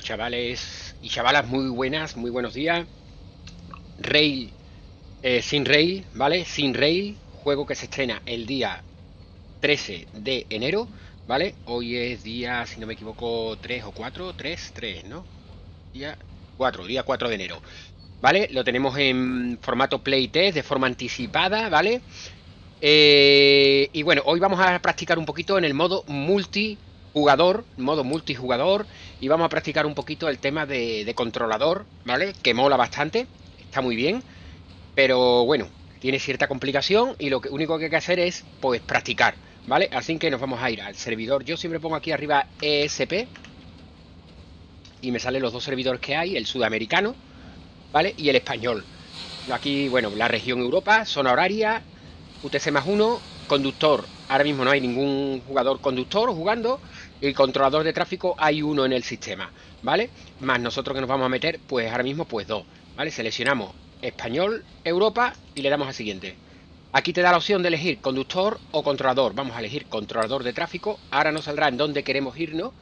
chavales y chavalas, muy buenas, muy buenos días. Rey, eh, Sin rey, ¿vale? Sin rey juego que se estrena el día 13 de enero, ¿vale? Hoy es día, si no me equivoco, 3 o 4, 3, 3, ¿no? Día 4, día 4 de enero, ¿vale? Lo tenemos en formato test de forma anticipada, ¿vale? Eh, y bueno, hoy vamos a practicar un poquito en el modo multi jugador, modo multijugador, y vamos a practicar un poquito el tema de, controlador, ¿vale? Que mola bastante, está muy bien, pero bueno, tiene cierta complicación y lo único que hay que hacer es, pues, practicar, ¿vale? Así que nos vamos a ir al servidor, yo siempre pongo aquí arriba ESP, y me salen los dos servidores que hay, el sudamericano, ¿vale? Y el español. Aquí, bueno, la región Europa, zona horaria, UTC más uno, conductor. Ahora mismo no hay ningún jugador conductor jugando, el controlador de tráfico hay uno en el sistema, ¿vale? Más nosotros que nos vamos a meter, pues ahora mismo pues dos, ¿vale? Seleccionamos español, Europa y le damos a siguiente. Aquí te da la opción de elegir conductor o controlador. Vamos a elegir controlador de tráfico. Ahora nos saldrá en dónde queremos irnos,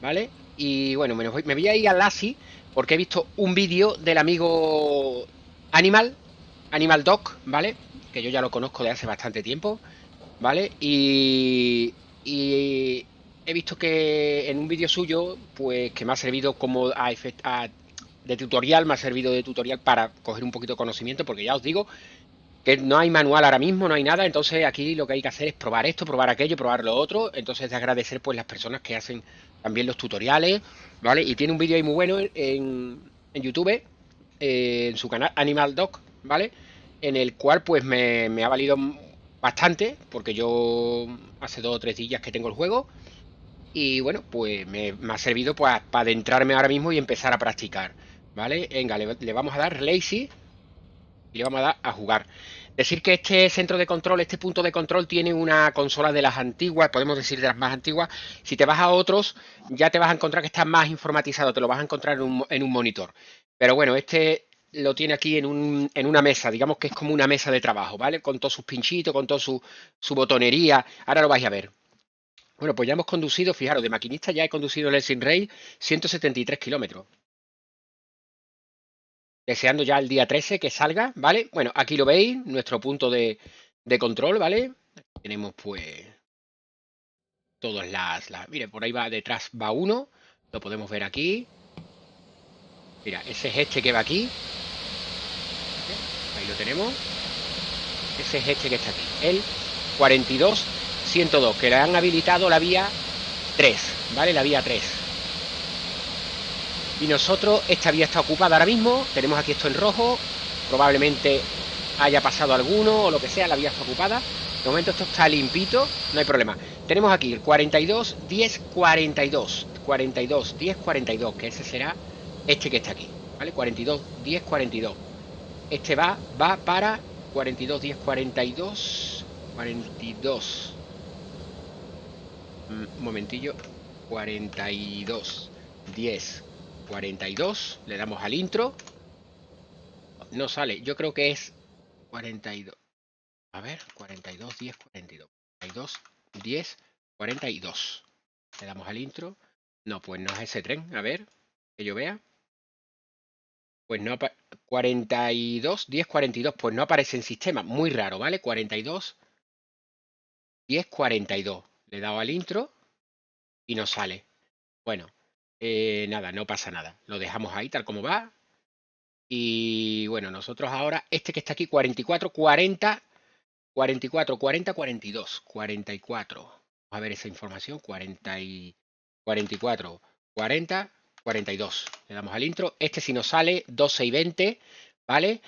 ¿vale? Y bueno, me voy, a ir a Lasi porque he visto un vídeo del amigo Animal, Animal Doc, ¿vale? Que yo ya lo conozco de hace bastante tiempo, ¿vale? Y, y he visto que en un vídeo suyo, pues que me ha servido como de tutorial, me ha servido de tutorial para coger un poquito de conocimiento, porque ya os digo que no hay manual ahora mismo, no hay nada, entonces aquí lo que hay que hacer es probar esto, probar aquello, probar lo otro, entonces de agradecer pues las personas que hacen también los tutoriales, ¿vale? Y tiene un vídeo ahí muy bueno en, YouTube, eh, en su canal Animal Doc, ¿vale? En el cual pues me ha valido bastante, porque yo hace dos o tres días que tengo el juego, y bueno, pues me, ha servido pues, para adentrarme ahora mismo y empezar a practicar. ¿Vale? Venga, le, vamos a dar lazy y le vamos a dar a jugar. Decir que este centro de control, este punto de control tiene una consola de las antiguas, podemos decir de las más antiguas. Si te vas a otros, ya te vas a encontrar que está más informatizado, te lo vas a encontrar en un, monitor. Pero bueno, este lo tiene aquí en, una mesa, digamos que es como una mesa de trabajo, ¿vale? Con todos sus pinchitos, con toda su, su botonería. Ahora lo vais a ver. Bueno, pues ya hemos conducido, fijaros, de maquinista ya he conducido el sin Rey 173 kilómetros. Deseando ya el día 13 que salga, ¿vale? Bueno, aquí lo veis, nuestro punto de, control, ¿vale? Tenemos pues todas las, las... Mire, por ahí va detrás, va uno, lo podemos ver aquí. Mira, ese es este que va aquí. Ahí lo tenemos. Ese es este que está aquí, el 42 102, que le han habilitado la vía 3, ¿vale? La vía 3. Y nosotros, esta vía está ocupada ahora mismo, tenemos aquí esto en rojo, probablemente haya pasado alguno o lo que sea, la vía está ocupada. De momento esto está limpito, no hay problema. Tenemos aquí el 42, 10, 42. 42, 10, 42, que ese será este que está aquí, ¿vale? 42, 10, 42. Este va, va para 42, 10, 42, 42 un momentillo, 42, 10, 42, le damos al intro, no sale, yo creo que es 42, a ver, 42, 10, 42, 42, 10, 42, le damos al intro, no, pues no es ese tren, a ver, que yo vea, pues no, 42, 10, 42, pues no aparece en sistema, muy raro, ¿vale? 42, 10, 42. Le he dado al intro y no sale. Bueno, eh, nada, no pasa nada. Lo dejamos ahí tal como va. Y bueno, nosotros ahora, este que está aquí, 44, 40, 44, 40, 42, 44. Vamos a ver esa información, 40 y 44, 40, 42. Le damos al intro. Este si nos sale, 12 y 20, ¿vale?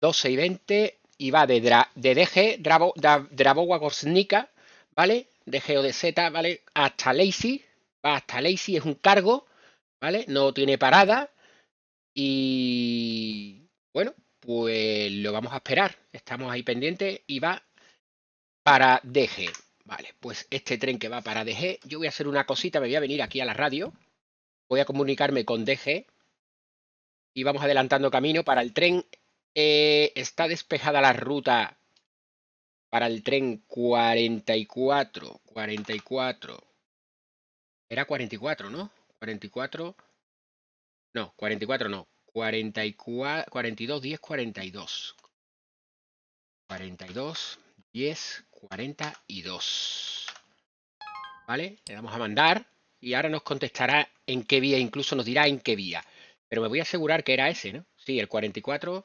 12 y 20 y va de, de DG, Drabo, Drabowa Gorsnica, ¿vale? de z ¿vale? Hasta Lazy, va hasta Lazy, es un cargo, ¿vale? No tiene parada y bueno, pues lo vamos a esperar. Estamos ahí pendientes y va para DG. Vale, pues este tren que va para DG, yo voy a hacer una cosita, me voy a venir aquí a la radio, voy a comunicarme con DG y vamos adelantando camino para el tren. Eh, está despejada la ruta para el tren 44, 44. Era 44, ¿no? 44. No, 44 no. 44, 42, 10, 42. 42, 10, 42. ¿Vale? Le damos a mandar y ahora nos contestará en qué vía, incluso nos dirá en qué vía. Pero me voy a asegurar que era ese, ¿no? Sí, el 44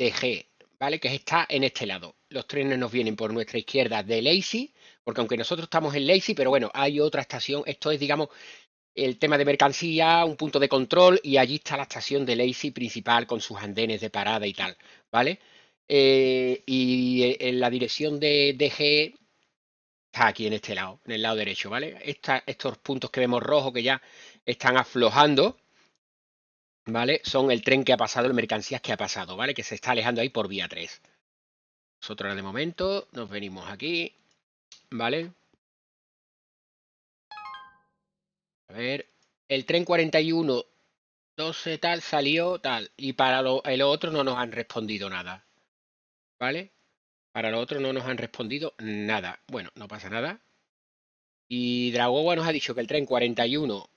de G, ¿vale? Que está en este lado. Los trenes nos vienen por nuestra izquierda de Lacey, porque aunque nosotros estamos en Lacey, pero bueno, hay otra estación. Esto es, digamos, el tema de mercancía, un punto de control, y allí está la estación de Lacey principal con sus andenes de parada y tal, ¿vale? Eh, y eh, en la dirección de DG está aquí en este lado, en el lado derecho, ¿vale? estos puntos que vemos rojos que ya están aflojando, ¿vale? Son el tren que ha pasado, el mercancías que ha pasado, ¿vale? Que se está alejando ahí por vía 3. Nosotros de momento nos venimos aquí, ¿vale? A ver, el tren 41, 12 tal, salió tal, y para lo, el otro no nos han respondido nada, ¿vale? Para lo otro no nos han respondido nada. Bueno, no pasa nada. Y Dragowa nos ha dicho que el tren 41,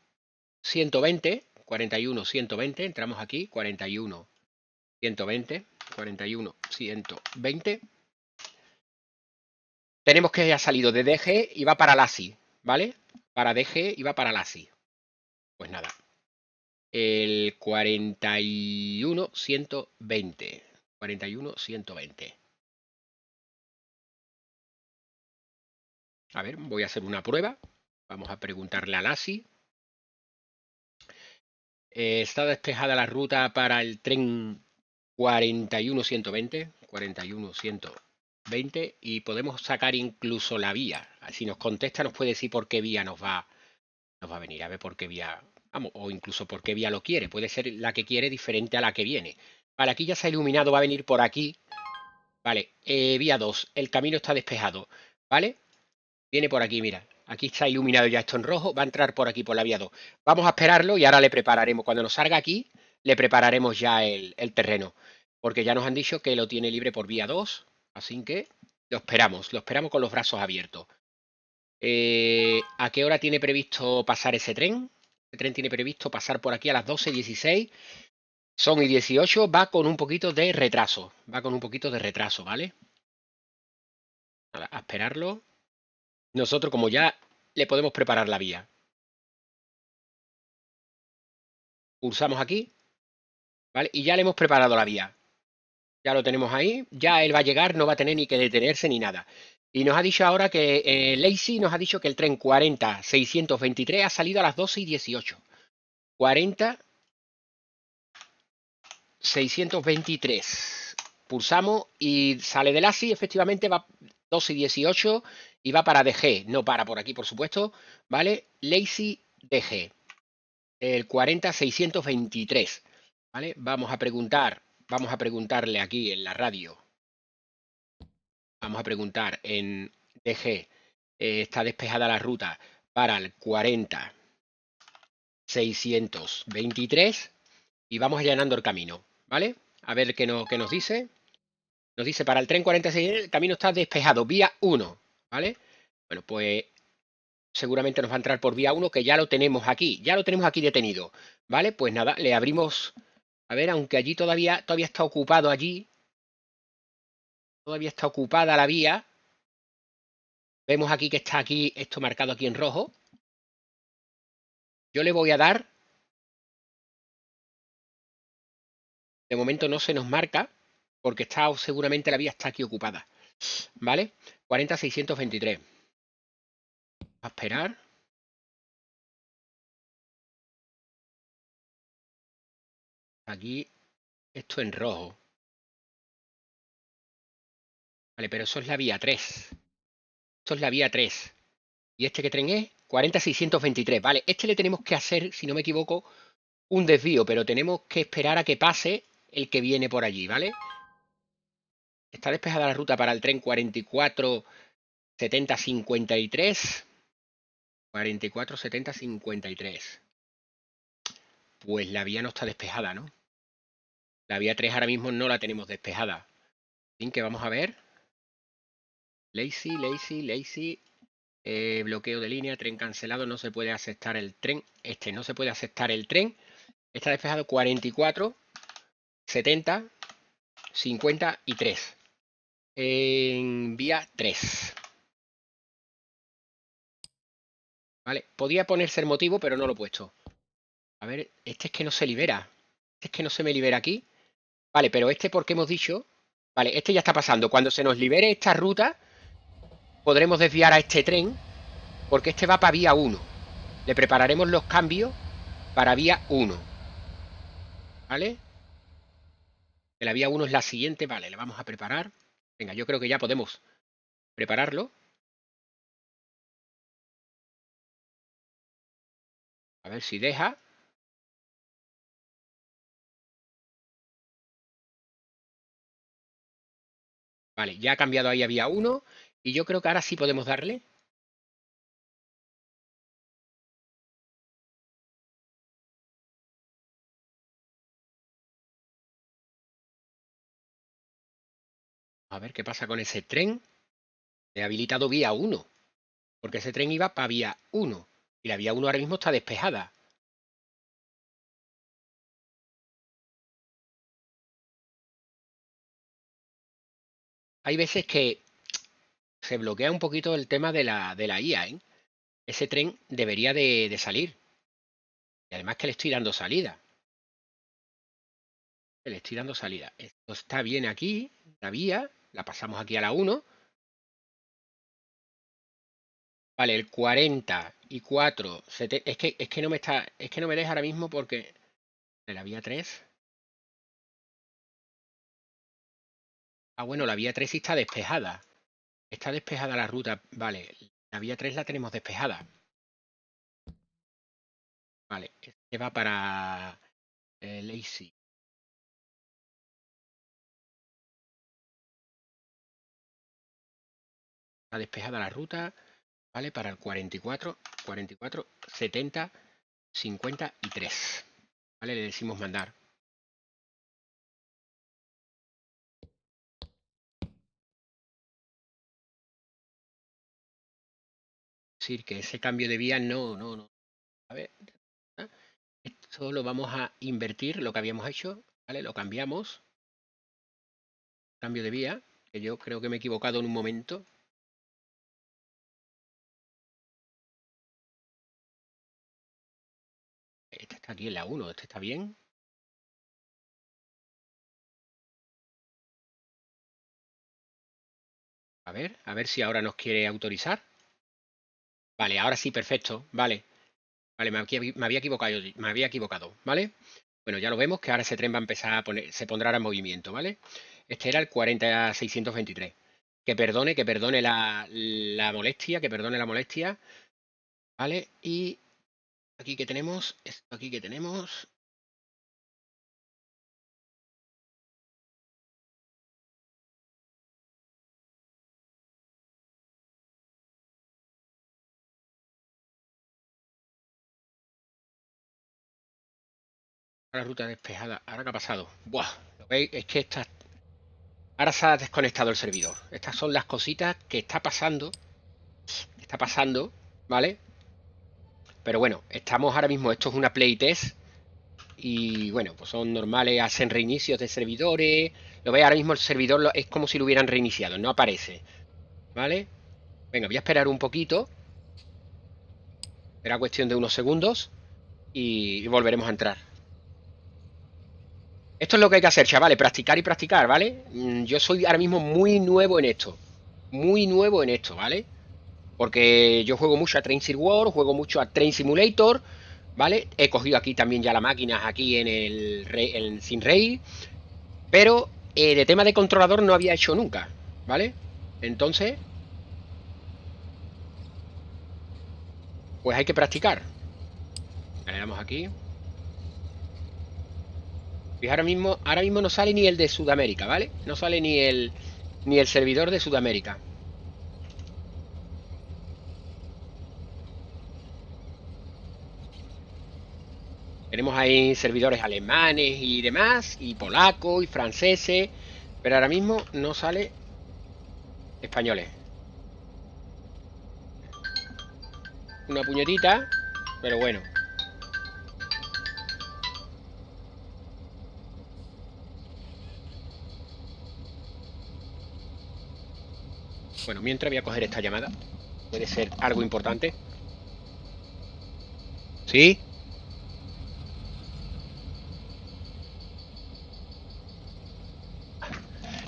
120 41, 120, entramos aquí, 41, 120, 41, 120. Tenemos que ha salido de DG y va para la LASI, ¿vale? Para DG y va para LASI. Pues nada, el 41, 120, 41, 120. A ver, voy a hacer una prueba. Vamos a preguntarle a la LASI. Eh, está despejada la ruta para el tren 41120, 41120 y podemos sacar incluso la vía. Si nos contesta nos puede decir por qué vía nos va, nos va a venir, a ver por qué vía, vamos, o incluso por qué vía lo quiere. Puede ser la que quiere diferente a la que viene. Vale, aquí ya se ha iluminado, va a venir por aquí. Vale, eh, vía 2, el camino está despejado, ¿vale? Viene por aquí, mira, Aquí está iluminado ya esto en rojo. Va a entrar por aquí, por la vía 2. Vamos a esperarlo y ahora le prepararemos. Cuando nos salga aquí, le prepararemos ya el, terreno. Porque ya nos han dicho que lo tiene libre por vía 2. Así que lo esperamos. Lo esperamos con los brazos abiertos. Eh, ¿A qué hora tiene previsto pasar ese tren? El tren tiene previsto pasar por aquí a las 12.16. Son y 18. Va con un poquito de retraso. Va con un poquito de retraso, ¿vale? a esperarlo nosotros como ya le podemos preparar la vía. Pulsamos aquí, ¿vale? Y ya le hemos preparado la vía. Ya lo tenemos ahí, ya él va a llegar, no va a tener ni que detenerse ni nada. Y nos ha dicho ahora que eh, nos ha dicho que el tren 40-623 ha salido a las 12 y 18. 40-623. Pulsamos y sale de si, efectivamente va 12 y 18 y va para DG, no para por aquí, por supuesto, ¿vale? Lazy DG, el 40623, ¿vale? Vamos a preguntar, vamos a preguntarle aquí en la radio. Vamos a preguntar en DG, eh, está despejada la ruta para el 40623 y vamos allanando el camino, ¿vale? A ver qué, no, qué nos dice. Nos dice, para el tren 46, el camino está despejado, vía 1. ¿Vale? Bueno, pues seguramente nos va a entrar por vía 1, que ya lo tenemos aquí, ya lo tenemos aquí detenido. ¿Vale? Pues nada, le abrimos, a ver, aunque allí todavía, todavía está ocupado allí, todavía está ocupada la vía, vemos aquí que está aquí, esto marcado aquí en rojo, yo le voy a dar, de momento no se nos marca, porque está seguramente la vía está aquí ocupada, ¿vale? 40623. A esperar. Aquí esto en rojo. Vale, pero eso es la vía 3. Esto es la vía 3. ¿Y este que tren es? 40623. Vale, este le tenemos que hacer, si no me equivoco, un desvío, pero tenemos que esperar a que pase el que viene por allí, ¿vale? vale ¿Está despejada la ruta para el tren 44 70 53? 44 70 53. Pues la vía no está despejada, ¿no? La vía 3 ahora mismo no la tenemos despejada. fin que vamos a ver. Lazy, lazy, lazy. Eh, bloqueo de línea, tren cancelado, no se puede aceptar el tren. Este no se puede aceptar el tren. Está despejado 44, 70, 53 en vía 3. Vale, podía ponerse el motivo, pero no lo he puesto. A ver, este es que no se libera. Este es que no se me libera aquí. Vale, pero este porque hemos dicho... Vale, este ya está pasando. Cuando se nos libere esta ruta, podremos desviar a este tren, porque este va para vía 1. Le prepararemos los cambios para vía 1. ¿Vale? la vía 1 es la siguiente, vale, la vamos a preparar. Venga, yo creo que ya podemos prepararlo. A ver si deja. Vale, ya ha cambiado ahí había uno. Y yo creo que ahora sí podemos darle. A ver qué pasa con ese tren. He habilitado vía 1. Porque ese tren iba para vía 1. Y la vía 1 ahora mismo está despejada. Hay veces que se bloquea un poquito el tema de la, de la IA. ¿eh? Ese tren debería de, de salir. Y además que le estoy dando salida. Le estoy dando salida. Esto está bien aquí, la vía la pasamos aquí a la 1. Vale, el 40 y 4, es que, no me deja ahora mismo porque la vía 3. Ah, bueno, la vía 3 sí está despejada. Está despejada la ruta, vale, la vía 3 la tenemos despejada. Vale, este va para eh, Lazy. despejada la ruta, ¿vale? Para el 44, 44, 70, 53. ¿Vale? Le decimos mandar. decir que ese cambio de vía no, no, no. A ver, ¿ah? esto lo vamos a invertir, lo que habíamos hecho, ¿vale? Lo cambiamos. Cambio de vía, que yo creo que me he equivocado en un momento. está aquí en la 1. ¿Este está bien? A ver, a ver si ahora nos quiere autorizar. Vale, ahora sí, perfecto. Vale. Vale, me había equivocado, me había equivocado, ¿vale? Bueno, ya lo vemos que ahora ese tren va a empezar a poner, se pondrá ahora en movimiento, ¿vale? Este era el 40623. Que perdone, que perdone la molestia, que perdone la molestia, ¿vale? Y aquí que tenemos, esto aquí que tenemos, la ruta despejada. ¿Ahora que ha pasado? Buah, lo veis, es que está... Ahora se ha desconectado el servidor. Estas son las cositas que está pasando. está pasando, ¿vale? Pero bueno, estamos ahora mismo, esto es una playtest. Y bueno, pues son normales, hacen reinicios de servidores. Lo veis, ahora mismo el servidor es como si lo hubieran reiniciado, no aparece. ¿Vale? Venga, voy a esperar un poquito. Era cuestión de unos segundos. Y volveremos a entrar. Esto es lo que hay que hacer, chavales, practicar y practicar, ¿vale? Mm, yo soy ahora mismo muy nuevo en esto. Muy nuevo en esto, ¿vale? Porque yo juego mucho a Train Sir juego mucho a Train Simulator, ¿vale? He cogido aquí también ya la máquina, aquí en el, en Rey. Pero eh, de tema de controlador no había hecho nunca, ¿vale? Entonces... Pues hay que practicar. Le aquí. Y ahora mismo, ahora mismo no sale ni el de Sudamérica, ¿vale? No sale ni el, ni el servidor de Sudamérica. Tenemos ahí servidores alemanes y demás, y polacos y franceses, pero ahora mismo no sale españoles. Una puñetita, pero bueno. Bueno, mientras voy a coger esta llamada. Puede ser algo importante. ¿Sí?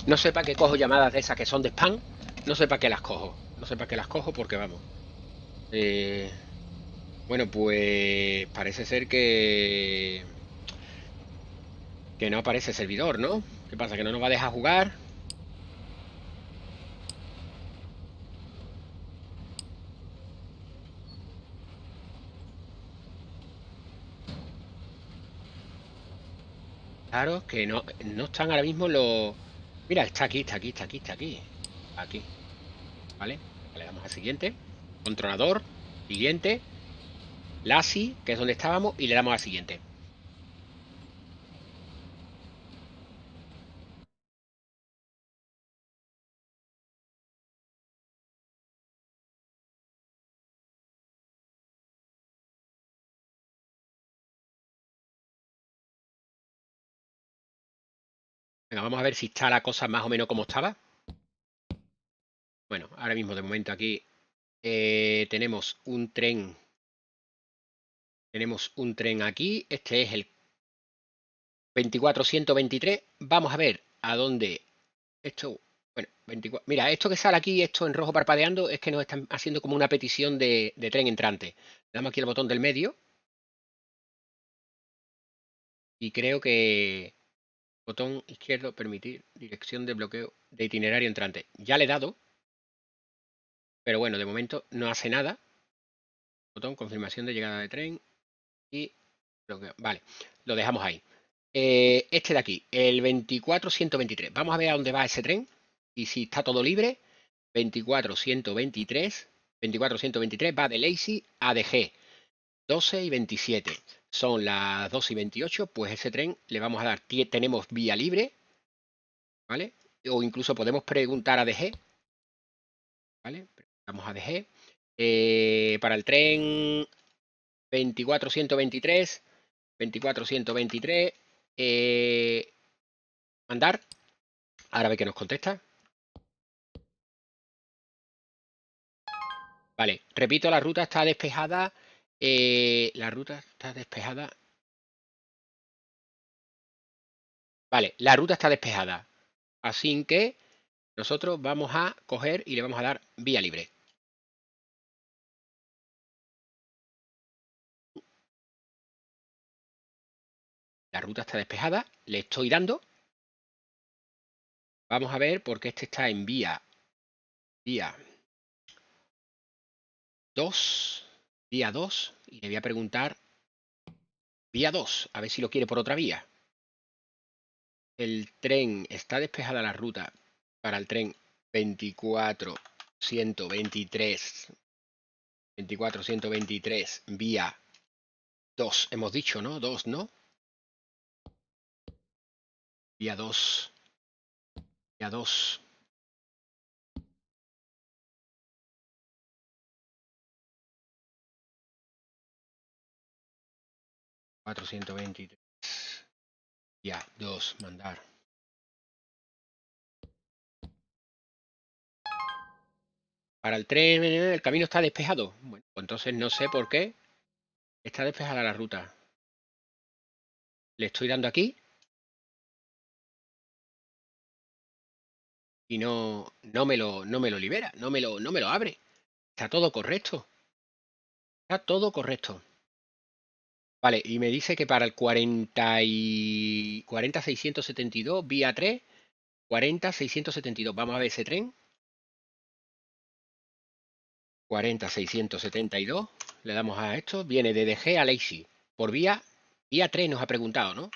No sepa que cojo llamadas de esas que son de spam. No sepa que las cojo. No sepa que las cojo porque vamos. Eh, bueno, pues parece ser que... Que no aparece el servidor, ¿no? ¿Qué pasa? ¿Que no nos va a dejar jugar? Claro, que no, no están ahora mismo los Mira, está aquí, está aquí, está aquí, está aquí. Aquí. ¿Vale? Le damos al siguiente. Controlador. Siguiente. si, que es donde estábamos, y le damos al siguiente. vamos a ver si está la cosa más o menos como estaba. Bueno, ahora mismo de momento aquí eh, tenemos un tren. Tenemos un tren aquí. Este es el 24123. Vamos a ver a dónde esto... Bueno, mira, esto que sale aquí, esto en rojo parpadeando, es que nos están haciendo como una petición de, de tren entrante. damos aquí el botón del medio. Y creo que Botón izquierdo, permitir dirección de bloqueo de itinerario entrante. Ya le he dado, pero bueno, de momento no hace nada. Botón confirmación de llegada de tren y bloqueo. Vale, lo dejamos ahí. Eh, este de aquí, el 24123. Vamos a ver a dónde va ese tren y si está todo libre. 24123. 24123 va de Lazy a DG. 12 y 27. Son las 12 y 28, pues ese tren le vamos a dar, tenemos vía libre, ¿vale? O incluso podemos preguntar a DG, ¿vale? Preguntamos a DG. Eh, para el tren 24123, 24123, eh, mandar. Ahora ve que nos contesta. Vale, repito, la ruta está despejada eh, la ruta está despejada. Vale, la ruta está despejada. Así que nosotros vamos a coger y le vamos a dar vía libre. La ruta está despejada, le estoy dando. Vamos a ver porque este está en vía. Vía 2 vía 2 y le voy a preguntar vía 2, a ver si lo quiere por otra vía. El tren, está despejada la ruta para el tren 24 123 24 123 vía 2, hemos dicho, ¿no? 2, ¿no? Vía 2. Vía 2. 423. Ya, dos mandar. Para el tren. el camino está despejado. Bueno, pues entonces no sé por qué está despejada la ruta. Le estoy dando aquí. Y no, no, me lo, no me lo libera, no me lo, no me lo abre. Está todo correcto. Está todo correcto. Vale, y me dice que para el 40 40672 vía 3, 672 Vamos a ver ese tren. 672 Le damos a esto. Viene de DG a Leixi. Por vía, vía 3 nos ha preguntado, ¿no?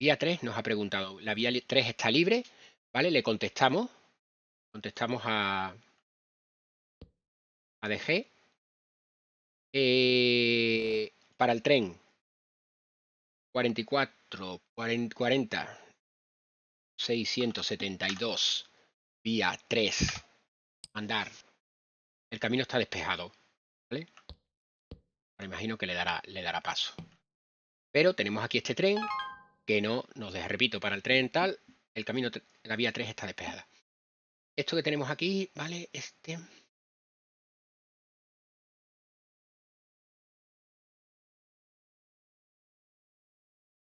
Vía 3 nos ha preguntado. La vía 3 está libre. ¿Vale? Le contestamos. Contestamos a, a DG. Eh, para el tren 44 40, 672 vía 3 andar el camino está despejado ¿vale? me imagino que le dará le dará paso pero tenemos aquí este tren que no nos deja repito para el tren tal el camino la vía 3 está despejada esto que tenemos aquí vale este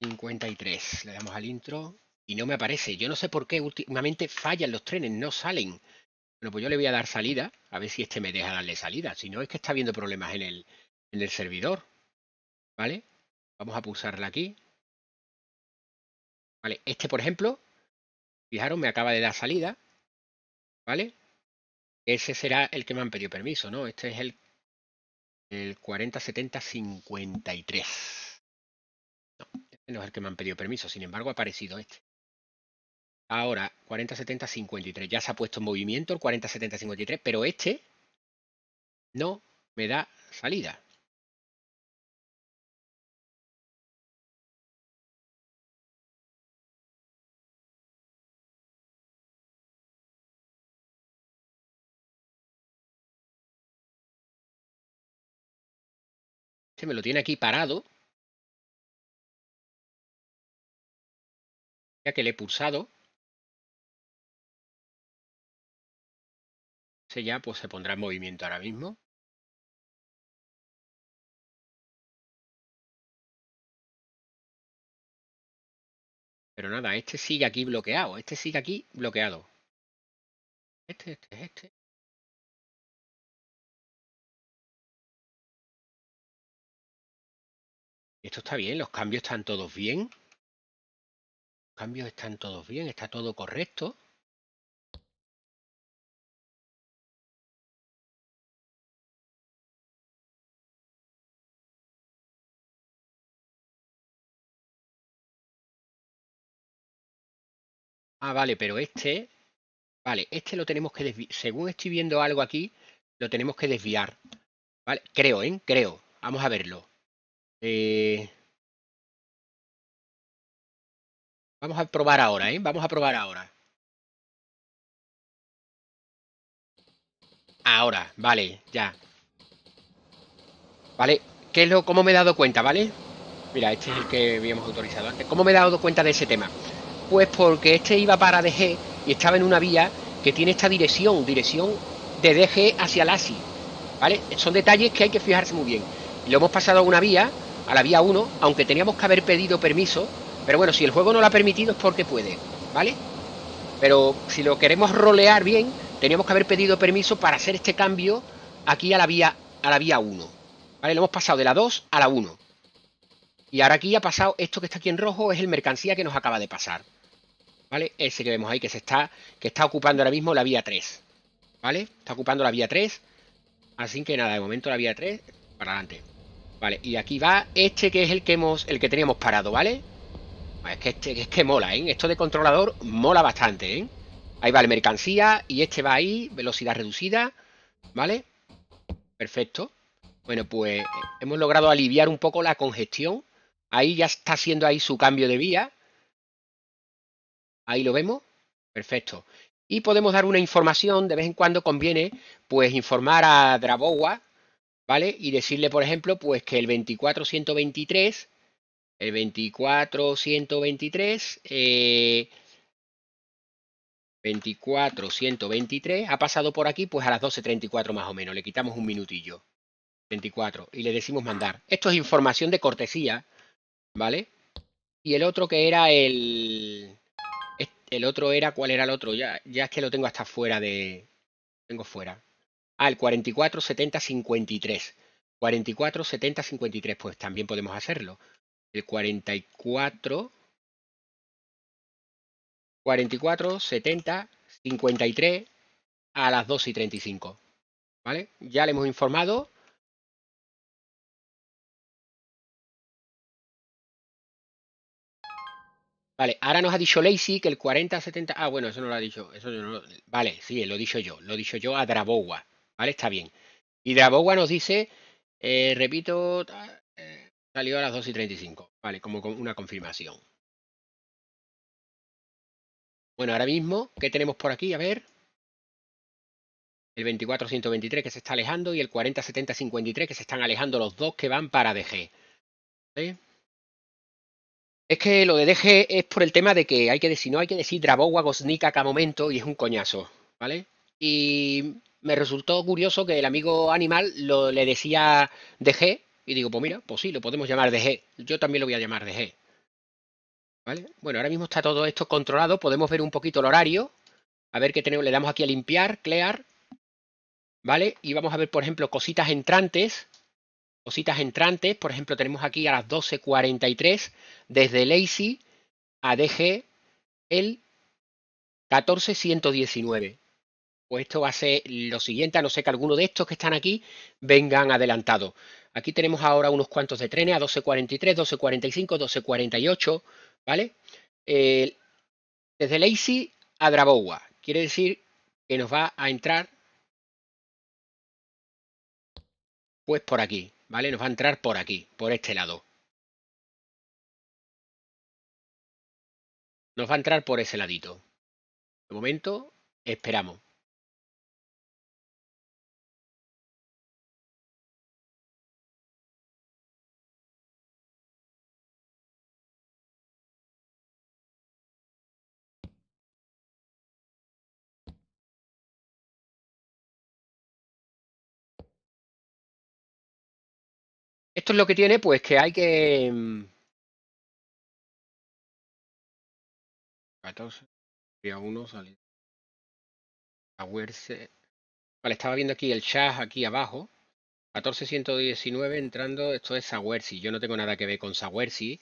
53. Le damos al intro y no me aparece. Yo no sé por qué últimamente fallan los trenes, no salen. Bueno, pues yo le voy a dar salida, a ver si este me deja darle salida. Si no, es que está habiendo problemas en el, en el servidor. ¿Vale? Vamos a pulsarla aquí. Vale, este por ejemplo, fijaros, me acaba de dar salida. ¿Vale? Ese será el que me han pedido permiso, ¿no? Este es el, el 407053 no es el que me han pedido permiso, sin embargo ha aparecido este. Ahora, 407053, ya se ha puesto en movimiento el 407053, pero este no me da salida. Este me lo tiene aquí parado ya que le he pulsado, ese ya pues se pondrá en movimiento ahora mismo. Pero nada, este sigue aquí bloqueado, este sigue aquí bloqueado. Este, este, este. Esto está bien, los cambios están todos bien cambios están todos bien, está todo correcto. Ah, vale, pero este... Vale, este lo tenemos que desviar. Según estoy viendo algo aquí, lo tenemos que desviar. Vale, creo, ¿eh? Creo. Vamos a verlo. Eh, Vamos a probar ahora, ¿eh? Vamos a probar ahora. Ahora, vale, ya. ¿Vale? ¿Qué es lo, cómo me he dado cuenta, ¿vale? Mira, este es el que habíamos autorizado antes. ¿Cómo me he dado cuenta de ese tema? Pues porque este iba para DG y estaba en una vía que tiene esta dirección, dirección de DG hacia LASI, ASI. ¿Vale? Son detalles que hay que fijarse muy bien. Lo hemos pasado a una vía, a la vía 1, aunque teníamos que haber pedido permiso pero bueno, si el juego no lo ha permitido es porque puede, ¿vale? Pero si lo queremos rolear bien, teníamos que haber pedido permiso para hacer este cambio aquí a la vía a la vía 1. ¿Vale? Lo hemos pasado de la 2 a la 1. Y ahora aquí ha pasado esto que está aquí en rojo, es el mercancía que nos acaba de pasar. ¿Vale? Ese que vemos ahí que se está que está ocupando ahora mismo la vía 3. ¿Vale? Está ocupando la vía 3. Así que nada, de momento la vía 3 para adelante. Vale, y aquí va este que es el que hemos el que teníamos parado, ¿vale? Este, es que, mola, ¿eh? Esto de controlador mola bastante, ¿eh? Ahí vale, mercancía. Y este va ahí, velocidad reducida. ¿Vale? Perfecto. Bueno, pues eh, hemos logrado aliviar un poco la congestión. Ahí ya está haciendo ahí su cambio de vía. Ahí lo vemos. Perfecto. Y podemos dar una información. De vez en cuando conviene, pues, informar a Drabowa, ¿vale? Y decirle, por ejemplo, pues que el 24123 el 24123, eh, 123 ha pasado por aquí pues a las 12.34 más o menos, le quitamos un minutillo, 24, y le decimos mandar. Esto es información de cortesía, ¿vale? Y el otro que era el... El otro era, ¿cuál era el otro? Ya, ya es que lo tengo hasta fuera de... Tengo fuera. Ah, el 447053. 447053, pues también podemos hacerlo el 44, 44, 70, 53 a las 2 y 35. ¿Vale? Ya le hemos informado. Vale, ahora nos ha dicho Lazy que el 40-70... Ah, bueno, eso no lo ha dicho. Eso no Vale, sí, lo he dicho yo. Lo he dicho yo a Drabowa. ¿Vale? Está bien. Y Drabowa nos dice, eh, repito, Salió a las 2 y 35. Vale, como una confirmación. Bueno, ahora mismo, ¿qué tenemos por aquí? A ver. El 24-123 que se está alejando y el 40-70-53 que se están alejando los dos que van para DG. ¿Sí? Es que lo de DG es por el tema de que hay que decir, no hay que decir Drabowa, Gosnica a cada momento y es un coñazo, ¿vale? Y me resultó curioso que el amigo Animal lo, le decía DG y digo, pues mira, pues sí, lo podemos llamar DG. Yo también lo voy a llamar de G. ¿Vale? Bueno, ahora mismo está todo esto controlado. Podemos ver un poquito el horario. A ver qué tenemos. Le damos aquí a limpiar, clear. ¿Vale? Y vamos a ver, por ejemplo, cositas entrantes. Cositas entrantes. Por ejemplo, tenemos aquí a las 12.43 desde Lazy a DG el 14.119. Pues esto va a ser lo siguiente, a no ser que alguno de estos que están aquí vengan adelantados. Aquí tenemos ahora unos cuantos de trenes a 12.43, 12.45, 12.48, ¿vale? desde Lacey a Drabowa. Quiere decir que nos va a entrar pues por aquí, ¿vale? Nos va a entrar por aquí, por este lado. Nos va a entrar por ese ladito. De momento, esperamos. Esto es lo que tiene, pues que hay que... 14, mm, a 1 salir. Vale, estaba viendo aquí el chat aquí abajo. 14119 entrando, esto es Sawersi. Yo no tengo nada que ver con Sawersi.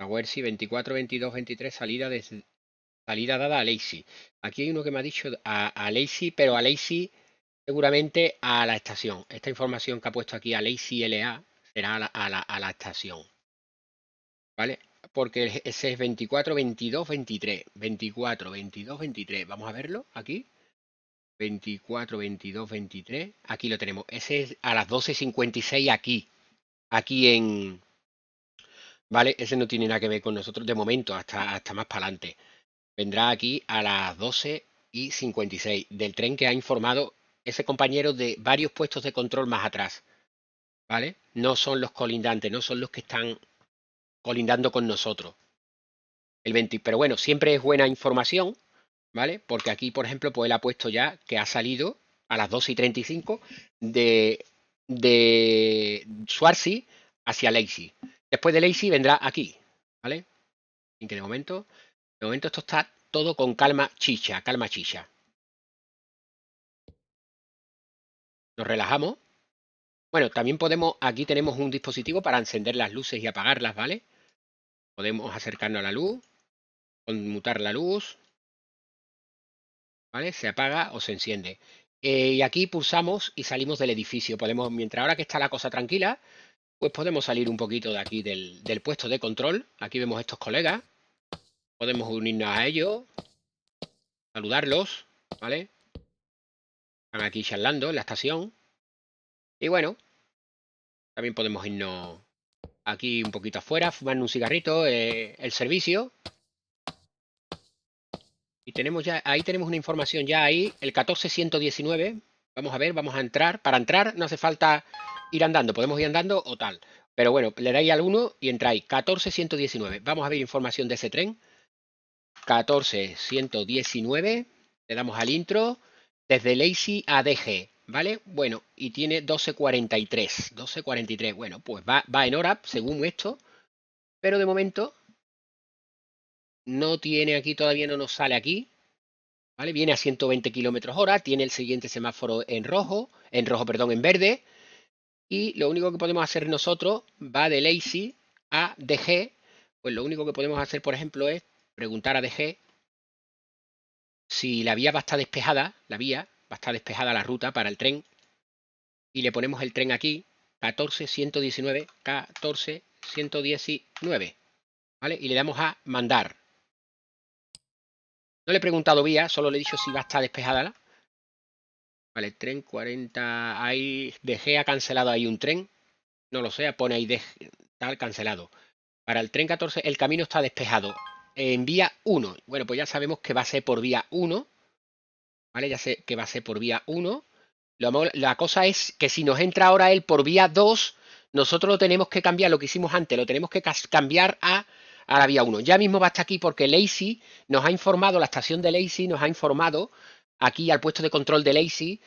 Sawersi 24, 22, 23, salida de, salida dada a Lacey. Aquí hay uno que me ha dicho a, a pero a Lacey seguramente a la estación. Esta información que ha puesto aquí a Lacey LA Será a la, estación. ¿Vale? Porque ese es 24, 22, 23. 24, 22, 23. Vamos a verlo aquí. 24, 22, 23. Aquí lo tenemos. Ese es a las 12.56 aquí. Aquí en... ¿Vale? Ese no tiene nada que ver con nosotros de momento, hasta, hasta más para adelante. Vendrá aquí a las 12 y 56 del tren que ha informado ese compañero de varios puestos de control más atrás. ¿vale? No son los colindantes, no son los que están colindando con nosotros. El 20, pero bueno, siempre es buena información, ¿vale? Porque aquí, por ejemplo, pues él ha puesto ya que ha salido a las 12 y 35 de, de hacia Lacey. Después de Lacey vendrá aquí, ¿vale? En que de momento, de momento esto está todo con calma chicha, calma chicha. Nos relajamos. Bueno, también podemos, aquí tenemos un dispositivo para encender las luces y apagarlas, ¿vale? Podemos acercarnos a la luz, conmutar la luz, ¿vale? Se apaga o se enciende. Eh, y aquí pulsamos y salimos del edificio. Podemos, mientras ahora que está la cosa tranquila, pues podemos salir un poquito de aquí del, puesto de control. Aquí vemos estos colegas. Podemos unirnos a ellos, saludarlos, ¿vale? Están aquí charlando en la estación. Y bueno, también podemos irnos aquí un poquito afuera, fumar un cigarrito, eh, el servicio. Y tenemos ya, ahí tenemos una información ya ahí, el 14119. Vamos a ver, vamos a entrar. Para entrar no hace falta ir andando, podemos ir andando o tal. Pero bueno, le dais alguno y entráis. 14119. Vamos a ver información de ese tren. 14119. Le damos al intro. Desde Lazy a DG. ¿Vale? Bueno, y tiene 12.43. 12.43. Bueno, pues va, va en hora, según esto. Pero de momento no tiene aquí, todavía no nos sale aquí. ¿Vale? Viene a 120 kilómetros hora. Tiene el siguiente semáforo en rojo. En rojo, perdón, en verde. Y lo único que podemos hacer nosotros va de lazy a DG. Pues lo único que podemos hacer, por ejemplo, es preguntar a DG si la vía va a estar despejada, la vía, va a estar despejada la ruta para el tren. Y le ponemos el tren aquí, 14119, 14119. ¿Vale? Y le damos a mandar. No le he preguntado vía, solo le he dicho si va a estar despejada. Vale, tren 40. Ahí dejé ha cancelado ahí un tren. No lo sé, pone ahí tal cancelado. Para el tren 14 el camino está despejado en vía 1. Bueno, pues ya sabemos que va a ser por vía 1 ¿vale? Ya sé que va a ser por vía 1. La cosa es que si nos entra ahora él por vía 2, nosotros lo tenemos que cambiar, lo que hicimos antes, lo tenemos que cambiar a, a la vía 1. Ya mismo va hasta aquí porque Lazy nos ha informado, la estación de Lazy nos ha informado aquí al puesto de control de Lazy,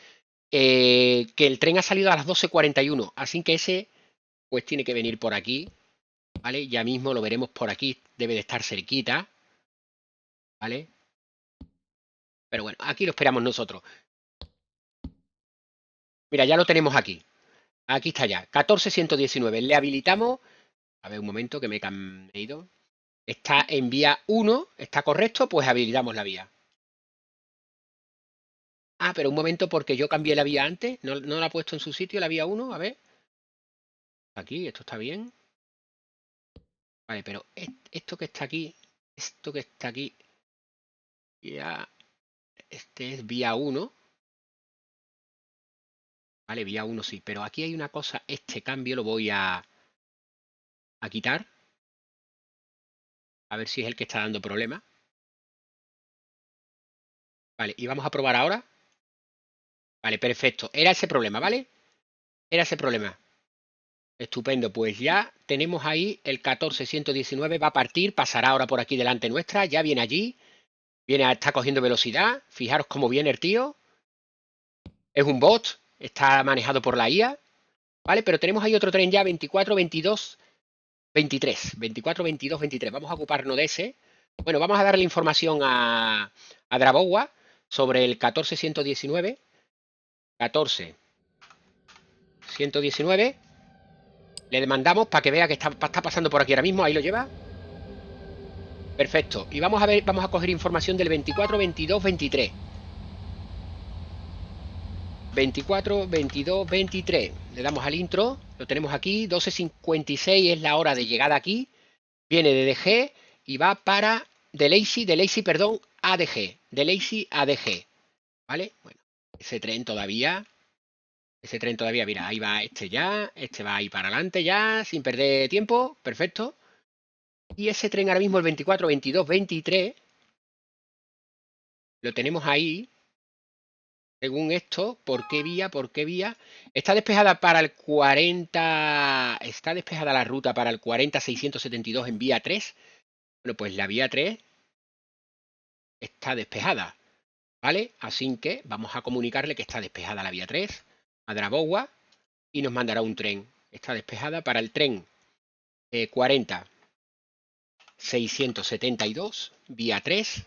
eh, que el tren ha salido a las 12.41. Así que ese pues tiene que venir por aquí, ¿vale? Ya mismo lo veremos por aquí, debe de estar cerquita, ¿vale? Pero bueno, aquí lo esperamos nosotros. Mira, ya lo tenemos aquí. Aquí está ya. 1419. Le habilitamos. A ver un momento que me he cambiado. Está en vía 1. Está correcto. Pues habilitamos la vía. Ah, pero un momento porque yo cambié la vía antes. No, no la he puesto en su sitio la vía 1. A ver. Aquí, esto está bien. Vale, pero esto que está aquí. Esto que está aquí. Ya. Este es vía 1. Vale, vía 1 sí, pero aquí hay una cosa, este cambio lo voy a, a quitar. A ver si es el que está dando problema. Vale, y vamos a probar ahora. Vale, perfecto. Era ese problema, ¿vale? Era ese problema. Estupendo, pues ya tenemos ahí el 1419, va a partir, pasará ahora por aquí delante nuestra, ya viene allí. Viene, está cogiendo velocidad. Fijaros cómo viene el tío. Es un bot. Está manejado por la IA. ¿Vale? Pero tenemos ahí otro tren ya, 24, 22, 23. 24, 22, 23. Vamos a ocuparnos de ese. Bueno, vamos a darle información a, a Drabowa sobre el 119. 14. 119. Le demandamos para que vea que está, está pasando por aquí ahora mismo. Ahí lo lleva. Perfecto. Y vamos a ver, vamos a coger información del 24, 22, 23. 24, 22, 23. Le damos al intro, lo tenemos aquí, 12.56 es la hora de llegada aquí. Viene de DG y va para de Lazy, de Lazy, perdón, ADG. De Lazy ADG. ¿Vale? Bueno, ese tren todavía. Ese tren todavía, mira, ahí va este ya, este va ahí para adelante ya, sin perder tiempo, perfecto. Y ese tren ahora mismo, el 24, 22, 23, lo tenemos ahí. Según esto, ¿por qué vía? ¿Por qué vía? Está despejada para el 40. Está despejada la ruta para el 40-672 en vía 3. Bueno, pues la vía 3 está despejada. ¿Vale? Así que vamos a comunicarle que está despejada la vía 3 a Drabowa y nos mandará un tren. Está despejada para el tren 40. Eh, 672, vía 3.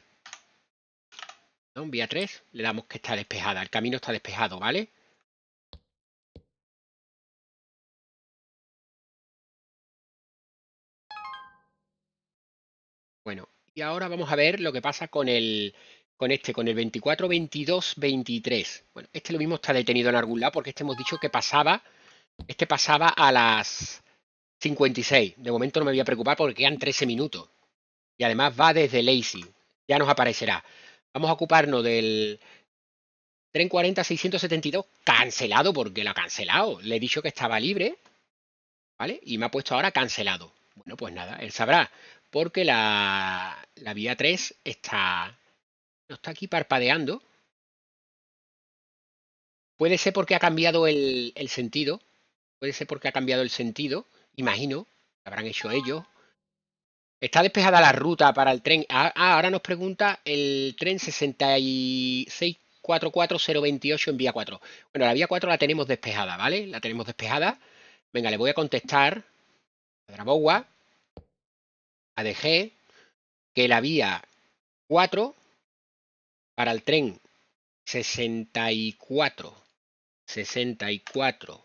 ¿no? Vía 3, le damos que está despejada, el camino está despejado, ¿vale? Bueno, y ahora vamos a ver lo que pasa con el con este, con el 24, 22, 23. Bueno, este lo mismo está detenido en algún lado porque este hemos dicho que pasaba, este pasaba a las 56. De momento no me voy a preocupar porque quedan 13 minutos. Y además va desde Lazy. Ya nos aparecerá. Vamos a ocuparnos del tren 40-672 cancelado porque lo ha cancelado. Le he dicho que estaba libre. ¿Vale? Y me ha puesto ahora cancelado. Bueno, pues nada, él sabrá. Porque la, la vía 3 está, no está aquí parpadeando. Puede ser porque ha cambiado el sentido. Puede ser porque ha cambiado el sentido imagino, habrán hecho ellos. Está despejada la ruta para el tren. Ah, ah ahora nos pregunta el tren 6644028 en vía 4. Bueno, la vía 4 la tenemos despejada, ¿vale? La tenemos despejada. Venga, le voy a contestar a Drabowa, a DG, que la vía 4 para el tren 64 64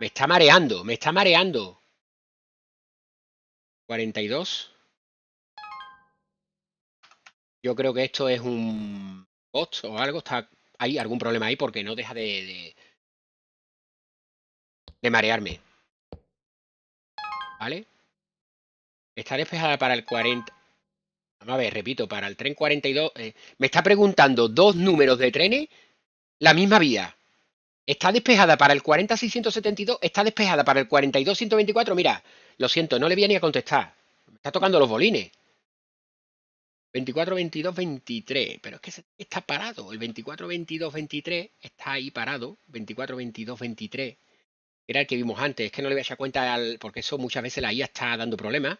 Me está mareando, me está mareando. 42. Yo creo que esto es un bot o algo. Está, hay algún problema ahí porque no deja de, de, marearme. ¿Vale? Está despejada para el 40. Vamos a ver, repito, para el tren 42. Eh, me está preguntando dos números de trenes la misma vía. Está despejada para el 40 está despejada para el 42-124. Mira, lo siento, no le voy a ni a contestar. está tocando los bolines. 24, 22, 23. Pero es que está parado. El 24, 22, 23 está ahí parado. 24, 22, 23. Era el que vimos antes. Es que no le voy a echar cuenta al, porque eso muchas veces la IA está dando problemas.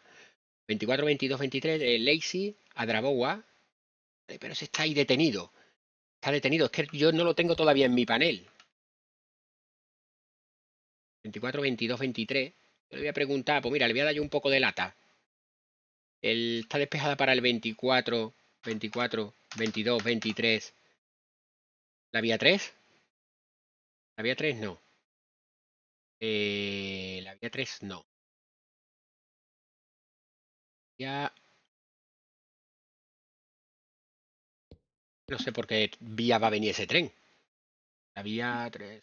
24, 22, 23. a Adraboa. Pero se está ahí detenido. Está detenido. Es que yo no lo tengo todavía en mi panel. 24, 22, 23. Yo le voy a preguntar, pues mira, le voy a dar yo un poco de lata. está despejada para el 24, 24, 22, 23. ¿La vía 3? La vía 3 no. Eh, la vía 3 no. Ya. No sé por qué vía va a venir ese tren. La vía 3.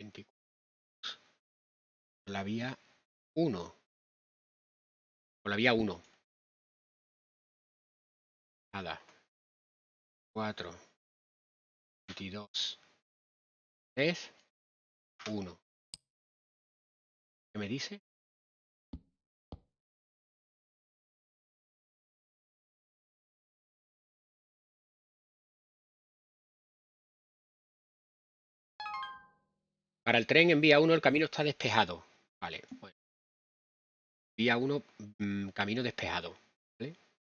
24 la vía 1. Por la vía 1. Nada. 4, 22, 3, 1. ¿Qué me dice? Para el tren en vía 1 el camino está despejado. Vale. Pues, vía 1, mm, camino despejado.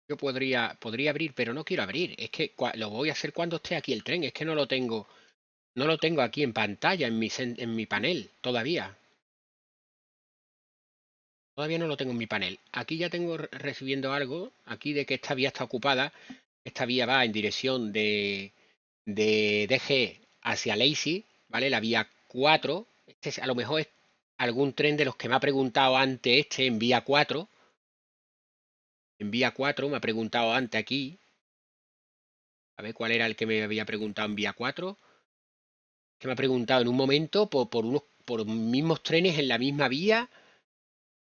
Yo podría, podría abrir, pero no quiero abrir. Es que lo voy a hacer cuando esté aquí el tren. Es que no lo tengo. No lo tengo aquí en pantalla, en mi, en mi panel, todavía. Todavía no lo tengo en mi panel. Aquí ya tengo recibiendo algo, aquí de que esta vía está ocupada. Esta vía va en dirección de, de DG hacia Lazy, ¿vale? La vía 4. Este es, a lo mejor es algún tren de los que me ha preguntado antes este en vía 4. En vía 4 me ha preguntado antes aquí. A ver cuál era el que me había preguntado en vía 4. Que me ha preguntado en un momento por, por unos por mismos trenes en la misma vía.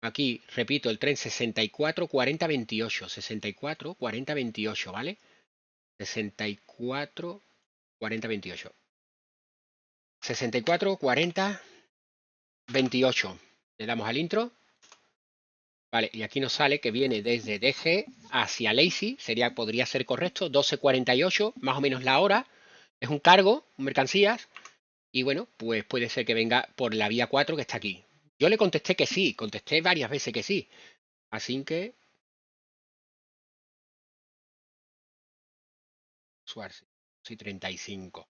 Aquí, repito, el tren 64 40 28, 64 40 28, ¿vale? 64 40 28. 64, 40, 28. Le damos al intro. Vale, y aquí nos sale que viene desde DG hacia Lazy, sería, podría ser correcto, 12.48, más o menos la hora. Es un cargo, mercancías, y bueno, pues puede ser que venga por la vía 4 que está aquí. Yo le contesté que sí, contesté varias veces que sí. Así que... treinta sí, 35.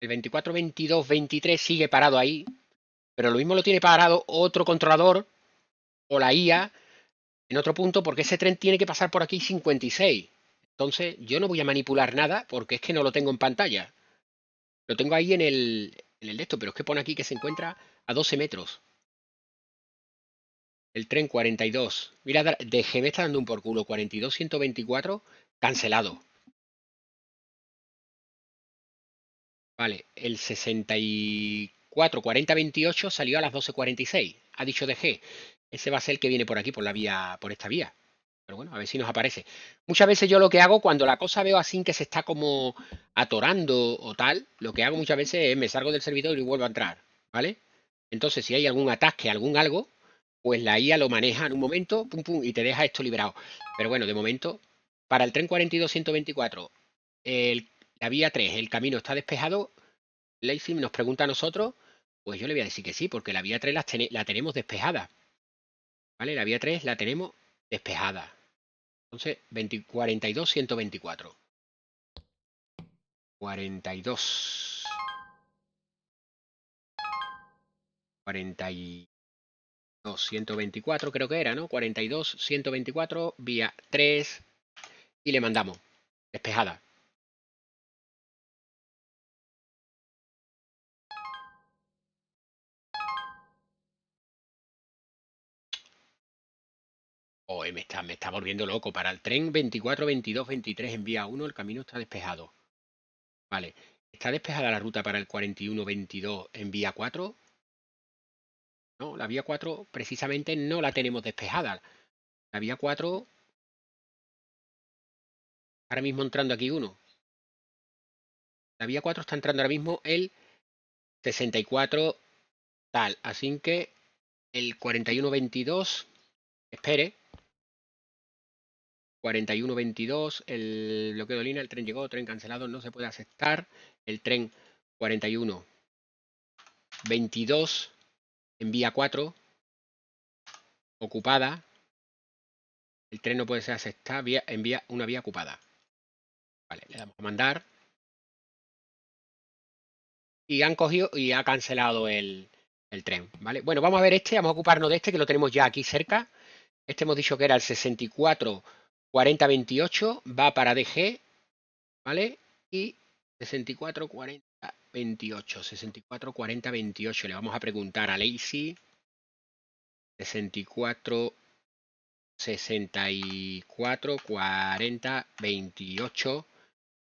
El 24, 22, 23 sigue parado ahí, pero lo mismo lo tiene parado otro controlador o la IA en otro punto porque ese tren tiene que pasar por aquí 56. Entonces yo no voy a manipular nada porque es que no lo tengo en pantalla. Lo tengo ahí en el, en de esto, pero es que pone aquí que se encuentra a 12 metros. El tren 42. Mira, de me está dando un por culo. 42-124 cancelado. Vale, el 64, 40, 28 salió a las 12.46, ha dicho G. Ese va a ser el que viene por aquí, por la vía, por esta vía. Pero bueno, a ver si nos aparece. Muchas veces yo lo que hago cuando la cosa veo así que se está como atorando o tal, lo que hago muchas veces es me salgo del servidor y vuelvo a entrar, ¿vale? Entonces, si hay algún ataque, algún algo, pues la IA lo maneja en un momento, pum, pum, y te deja esto liberado. Pero bueno, de momento, para el tren 42-124, el la vía 3, el camino está despejado. Leifim nos pregunta a nosotros, pues yo le voy a decir que sí, porque la vía 3 la, tenemos despejada. ¿Vale? La vía 3 la tenemos despejada. Entonces, 42, 124. 42. 42, 124 creo que era, ¿no? 42, 124, vía 3 y le mandamos. Despejada. Oh, me está, volviendo loco. Para el tren 24, 22, 23 en vía 1 el camino está despejado. Vale. ¿Está despejada la ruta para el 41, 22 en vía 4? No, la vía 4 precisamente no la tenemos despejada. La vía 4... Ahora mismo entrando aquí uno. La vía 4 está entrando ahora mismo el 64 tal. Así que el 41, 22 espere 41, 22, el bloqueo de línea, el tren llegó, tren cancelado, no se puede aceptar. El tren 41, 22, en vía 4, ocupada. El tren no puede ser aceptado en vía, una vía ocupada. Vale, le damos a mandar. Y han cogido y ha cancelado el, tren. ¿vale? Bueno, vamos a ver este, vamos a ocuparnos de este que lo tenemos ya aquí cerca. Este hemos dicho que era el 64. 4028 va para DG, ¿vale? Y 644028, 644028 Le vamos a preguntar a Lacey. 64 64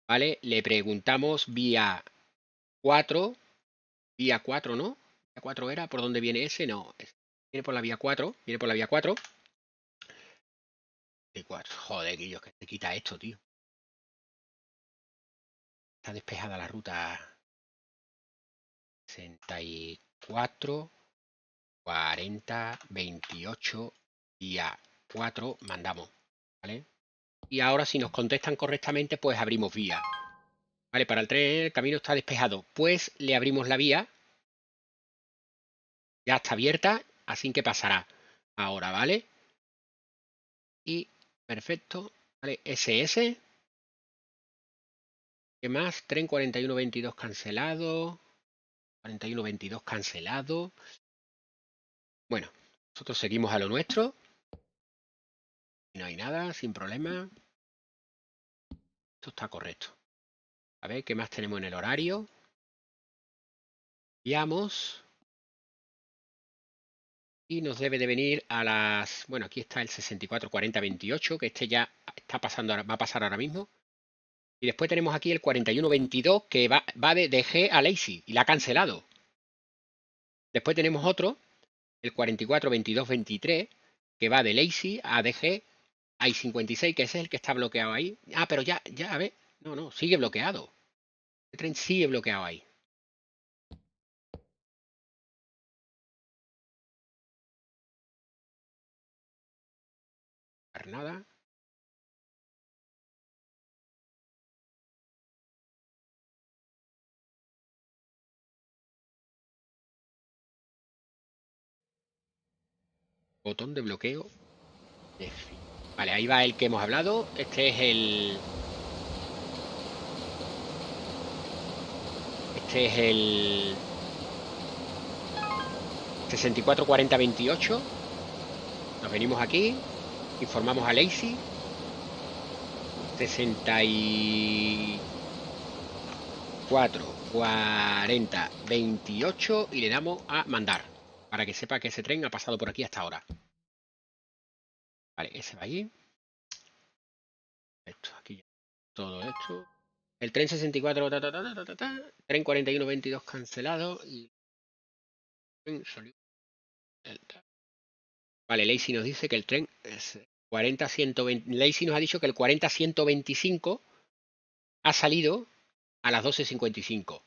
¿vale? Le preguntamos vía 4, vía 4, ¿no? Vía 4 era, ¿por dónde viene ese? No, viene por la vía 4, viene por la vía 4. Que Joder, que te quita esto, tío. Está despejada la ruta 64, 40, 28 y a 4 mandamos. ¿Vale? Y ahora si nos contestan correctamente, pues abrimos vía. Vale, para el tren el camino está despejado. Pues le abrimos la vía. Ya está abierta, así que pasará ahora, ¿vale? Y Perfecto. Vale, SS. ¿Qué más? Tren 4122 cancelado. 4122 cancelado. Bueno, nosotros seguimos a lo nuestro. No hay nada, sin problema. Esto está correcto. A ver, ¿qué más tenemos en el horario? Veamos y nos debe de venir a las, bueno, aquí está el 644028, que este ya está pasando, va a pasar ahora mismo. Y después tenemos aquí el 4122, que va, va de, DG a Lazy y la ha cancelado. Después tenemos otro, el 442223, que va de Lazy a DG. Hay 56, que es el que está bloqueado ahí. Ah, pero ya, ya, a ver. No, no, sigue bloqueado. El este tren sigue bloqueado ahí. nada. Botón de bloqueo. Vale, ahí va el que hemos hablado. Este es el... Este es el... veintiocho. Nos venimos aquí informamos a Lazy, 64, 40, 28 y le damos a mandar para que sepa que ese tren ha pasado por aquí hasta ahora. Vale, ese va allí. Esto, aquí Todo esto. El tren 64, tren 41, 22 cancelado. Vale, Lacey nos dice que el tren es 40 120. Lacey nos ha dicho que el 40 125 ha salido a las 12.55.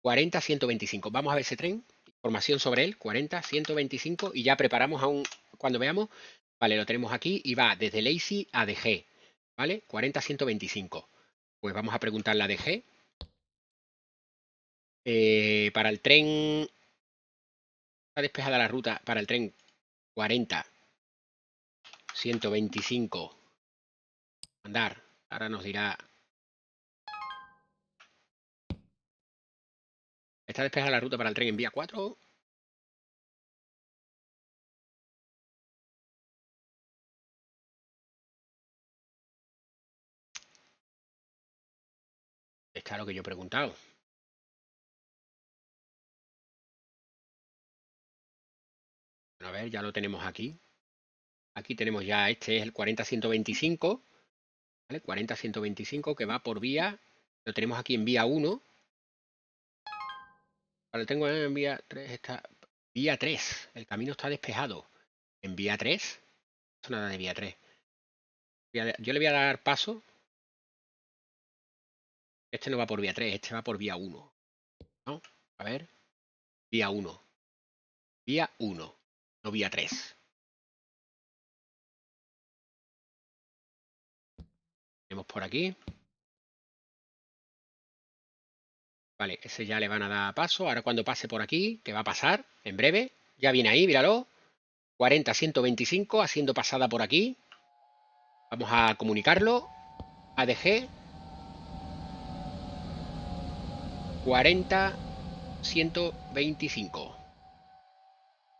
40 125. Vamos a ver ese tren. Información sobre él. 40 125. Y ya preparamos aún cuando veamos. Vale, lo tenemos aquí y va desde Lacey a DG. ¿Vale? 40 125. Pues vamos a preguntarle a DG. Eh, para el tren. Está despejada la ruta para el tren 40, 125, andar, ahora nos dirá... Está despejada la ruta para el tren en vía 4. Está lo que yo he preguntado. Bueno, a ver, ya lo tenemos aquí. Aquí tenemos ya, este es el 40125, ¿vale? 40125 que va por vía, lo tenemos aquí en vía 1. Lo tengo en vía 3, está, vía 3, el camino está despejado. En vía 3, nada de vía 3. Yo le voy a dar paso. Este no va por vía 3, este va por vía 1. ¿no? A ver, vía 1. Vía 1 vía 3 Tenemos por aquí. Vale, ese ya le van a dar paso. Ahora cuando pase por aquí, que va a pasar en breve. Ya viene ahí, míralo. 40, 125, haciendo pasada por aquí. Vamos a comunicarlo. ADG. 40, 125.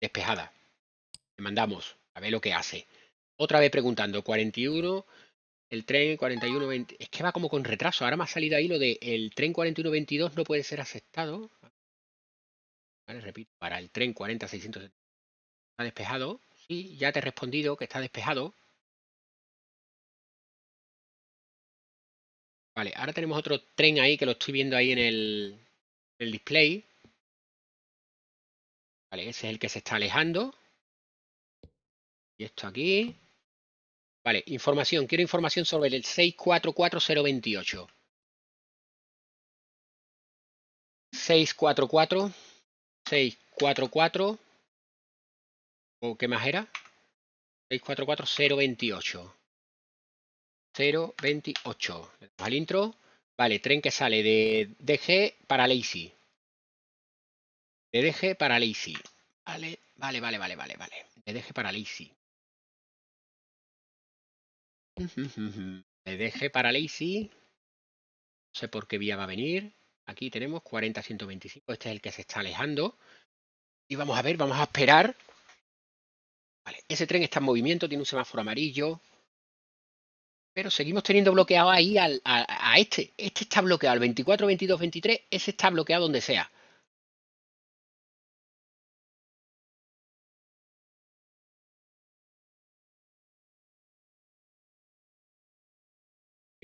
Despejada. Le mandamos a ver lo que hace. Otra vez preguntando, 41, el tren 41, 20, es que va como con retraso. Ahora me ha salido ahí lo de el tren 41, 22 no puede ser aceptado. Vale, repito, para el tren 40, 600, está despejado. Sí, ya te he respondido que está despejado. Vale, ahora tenemos otro tren ahí que lo estoy viendo ahí en el, en el display. Vale, ese es el que se está alejando. Y esto aquí. Vale, información. Quiero información sobre el 644028. 644. 644. ¿O qué más era? 644028. 028. al intro. Vale, tren que sale de DG para Lazy. Le deje para Lazy. Vale, vale, vale, vale, vale, vale. Le deje para Lazy. Le deje para Lazy. No sé por qué vía va a venir. Aquí tenemos 40-125. Este es el que se está alejando. Y vamos a ver, vamos a esperar. Vale, ese tren está en movimiento, tiene un semáforo amarillo. Pero seguimos teniendo bloqueado ahí al, a, este. Este está bloqueado al 24, 22, 23. Ese está bloqueado donde sea.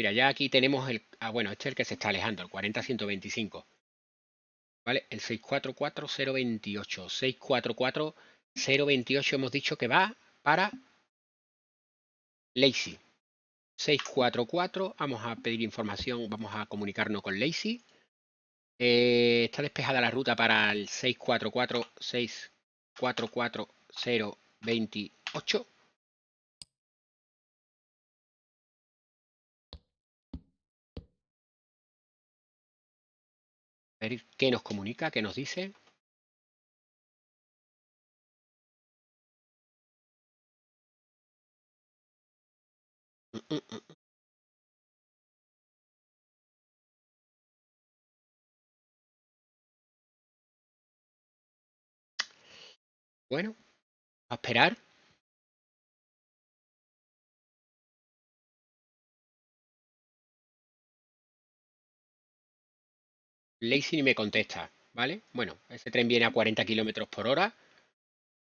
Mira, ya aquí tenemos el... Ah, bueno, este es el que se está alejando, el 40125. ¿Vale? El 644028. 644028 hemos dicho que va para Lazy. 644, vamos a pedir información, vamos a comunicarnos con Lazy. Eh, está despejada la ruta para el 644 ver qué nos comunica, qué nos dice. Bueno, a esperar. Lazy ni me contesta, ¿vale? Bueno, ese tren viene a 40 kilómetros por hora.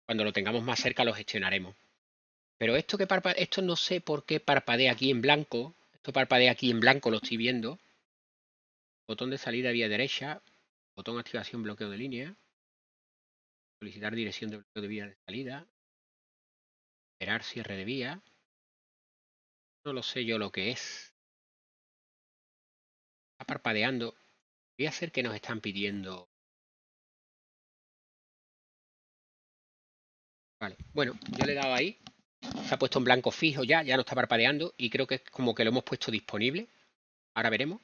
Cuando lo tengamos más cerca lo gestionaremos. Pero esto que parpadea, esto no sé por qué parpadea aquí en blanco. Esto parpadea aquí en blanco, lo estoy viendo. Botón de salida vía derecha. Botón activación bloqueo de línea. Solicitar dirección de bloqueo de vía de salida. Esperar cierre de vía. No lo sé yo lo que es. Está parpadeando voy a hacer que nos están pidiendo. Vale, bueno, yo le he dado ahí. Se ha puesto en blanco fijo ya, ya no está parpadeando y creo que es como que lo hemos puesto disponible. Ahora veremos.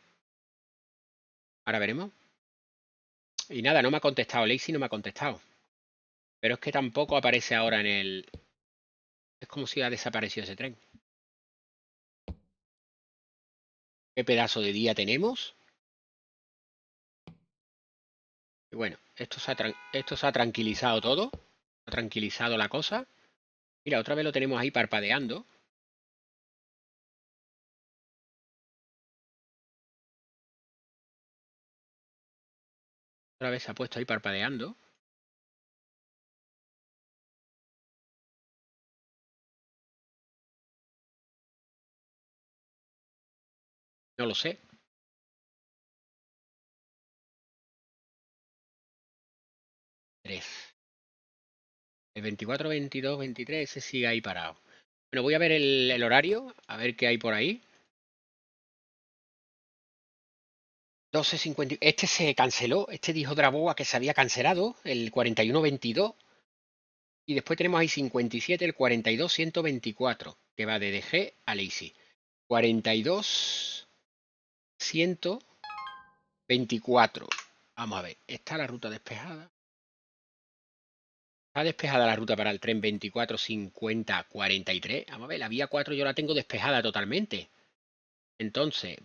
Ahora veremos. Y nada, no me ha contestado. Lazy no me ha contestado. Pero es que tampoco aparece ahora en el... Es como si ha desaparecido ese tren. ¿Qué pedazo de día tenemos? Y bueno, esto se ha, esto se ha tranquilizado todo. Ha tranquilizado la cosa. Mira, otra vez lo tenemos ahí parpadeando. Otra vez se ha puesto ahí parpadeando. No lo sé, 3. El 24, 22, 23, ese sigue ahí parado. Bueno, voy a ver el, horario, a ver qué hay por ahí. 12.50. Este se canceló. Este dijo Draboa que se había cancelado, el 41, 22 Y después tenemos ahí 57, el 42, 124 que va de DG a 42, 124 Vamos a ver, está la ruta despejada. Está despejada la ruta para el tren 43. Vamos a ver, la vía 4 yo la tengo despejada totalmente. Entonces,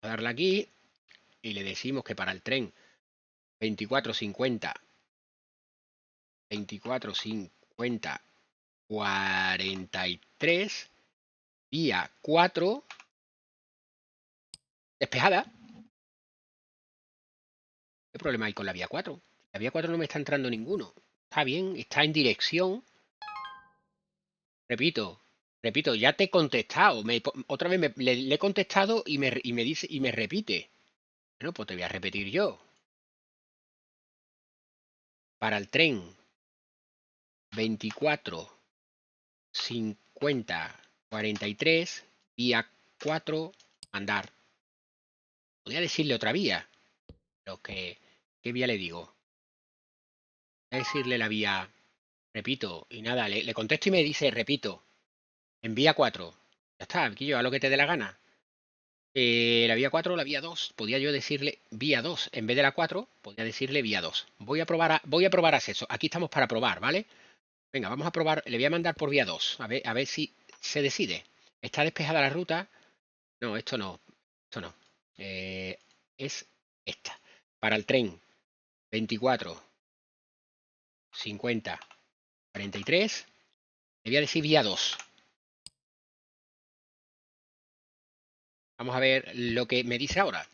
a darla aquí y le decimos que para el tren 2450 2450 43 vía 4 despejada. ¿Qué problema hay con la vía 4? La vía 4 no me está entrando ninguno. Está bien, está en dirección. Repito, repito, ya te he contestado. otra vez le, he contestado y me, y dice y me repite. Bueno, pues te voy a repetir yo. Para el tren 24 50 43 vía 4 andar. Podría decirle otra vía. Pero que, ¿qué vía le digo? a decirle la vía, repito, y nada, le, contesto y me dice, repito, vía 4. Ya está, aquí yo a lo que te dé la gana. Eh, la vía 4 la vía 2, podía yo decirle vía 2 en vez de la 4, podía decirle vía 2. Voy a probar, a, voy a probar acceso. Aquí estamos para probar, ¿vale? Venga, vamos a probar, le voy a mandar por vía 2, a ver, a ver si se decide. ¿Está despejada la ruta? No, esto no, esto no. Eh, es esta. Para el tren, 24, 50, 43. Le voy a decir vía 2. Vamos a ver lo que me dice ahora.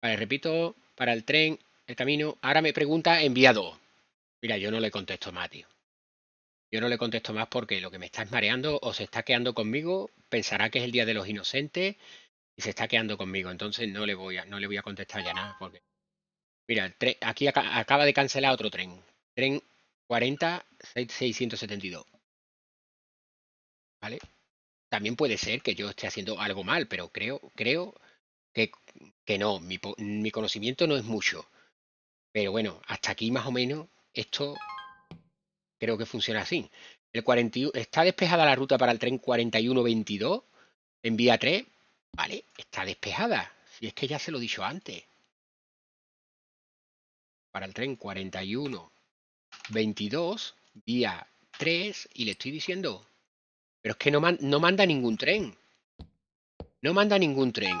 Vale, repito, para el tren, el camino. Ahora me pregunta enviado. Mira, yo no le contesto más, tío. Yo no le contesto más porque lo que me está mareando o se está quedando conmigo, pensará que es el Día de los Inocentes y se está quedando conmigo, entonces no le voy a, no le voy a contestar ya nada. Porque... Mira, aquí acaba de cancelar otro tren. Tren 40672. ¿Vale? También puede ser que yo esté haciendo algo mal, pero creo, creo que, que no. Mi, mi conocimiento no es mucho. Pero bueno, hasta aquí más o menos esto creo que funciona así. El 41, está despejada la ruta para el tren 4122 en vía 3, Vale, está despejada. Si es que ya se lo he dicho antes. Para el tren 41, 22, vía 3, y le estoy diciendo, pero es que no, manda ningún tren. No manda ningún tren.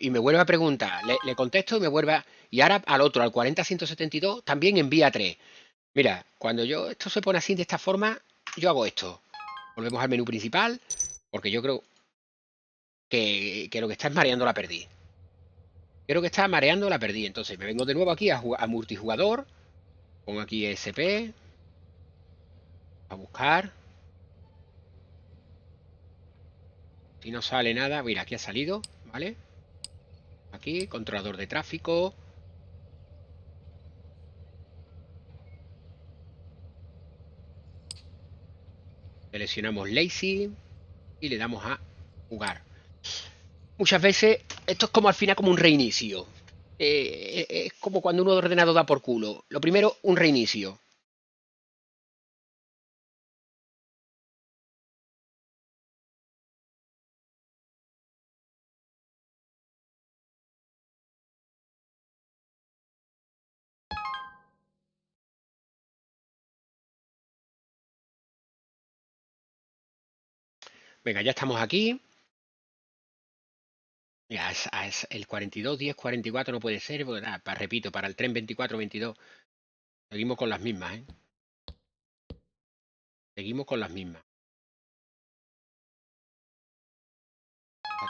Y me vuelve a preguntar, le, contesto y me vuelve a... Y ahora al otro, al 40172, también en vía 3. Mira, cuando yo esto se pone así de esta forma, yo hago esto. Volvemos al menú principal, porque yo creo que, lo que está mareando la perdí. Creo que está mareando la perdí. Entonces me vengo de nuevo aquí a, a multijugador. Pongo aquí e SP. A buscar. Si no sale nada. Mira, aquí ha salido. ¿Vale? Aquí, controlador de tráfico. Seleccionamos Lazy y le damos a jugar muchas veces esto es como al final como un reinicio. Eh, eh, es como cuando uno de ordenado da por culo. Lo primero, un reinicio. Venga, ya estamos aquí. Ah, el 42-10-44 no puede ser. repito, para el tren 24-22. Seguimos con las mismas, ¿eh? Seguimos con las mismas.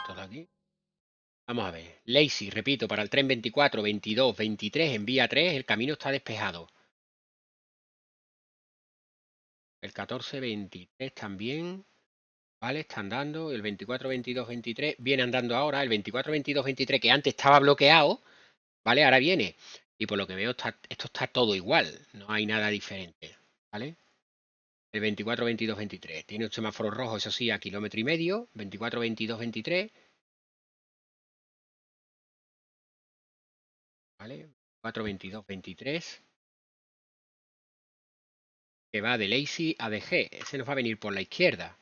Aquí. Vamos a ver. Lazy, repito, para el tren 24, 22, 23, en vía 3, el camino está despejado. El 14, 23 también. Vale, está andando. El 24, 22, 23 viene andando ahora. El 24, 22, 23 que antes estaba bloqueado, ¿vale? Ahora viene. Y por lo que veo, esto está todo igual. No hay nada diferente, ¿vale? El 24, 22, 23. Tiene un semáforo rojo, eso sí, a kilómetro y medio. 24, 22, 23. ¿Vale? 4, 22, 23. Que va de Lazy a DG. Ese nos va a venir por la izquierda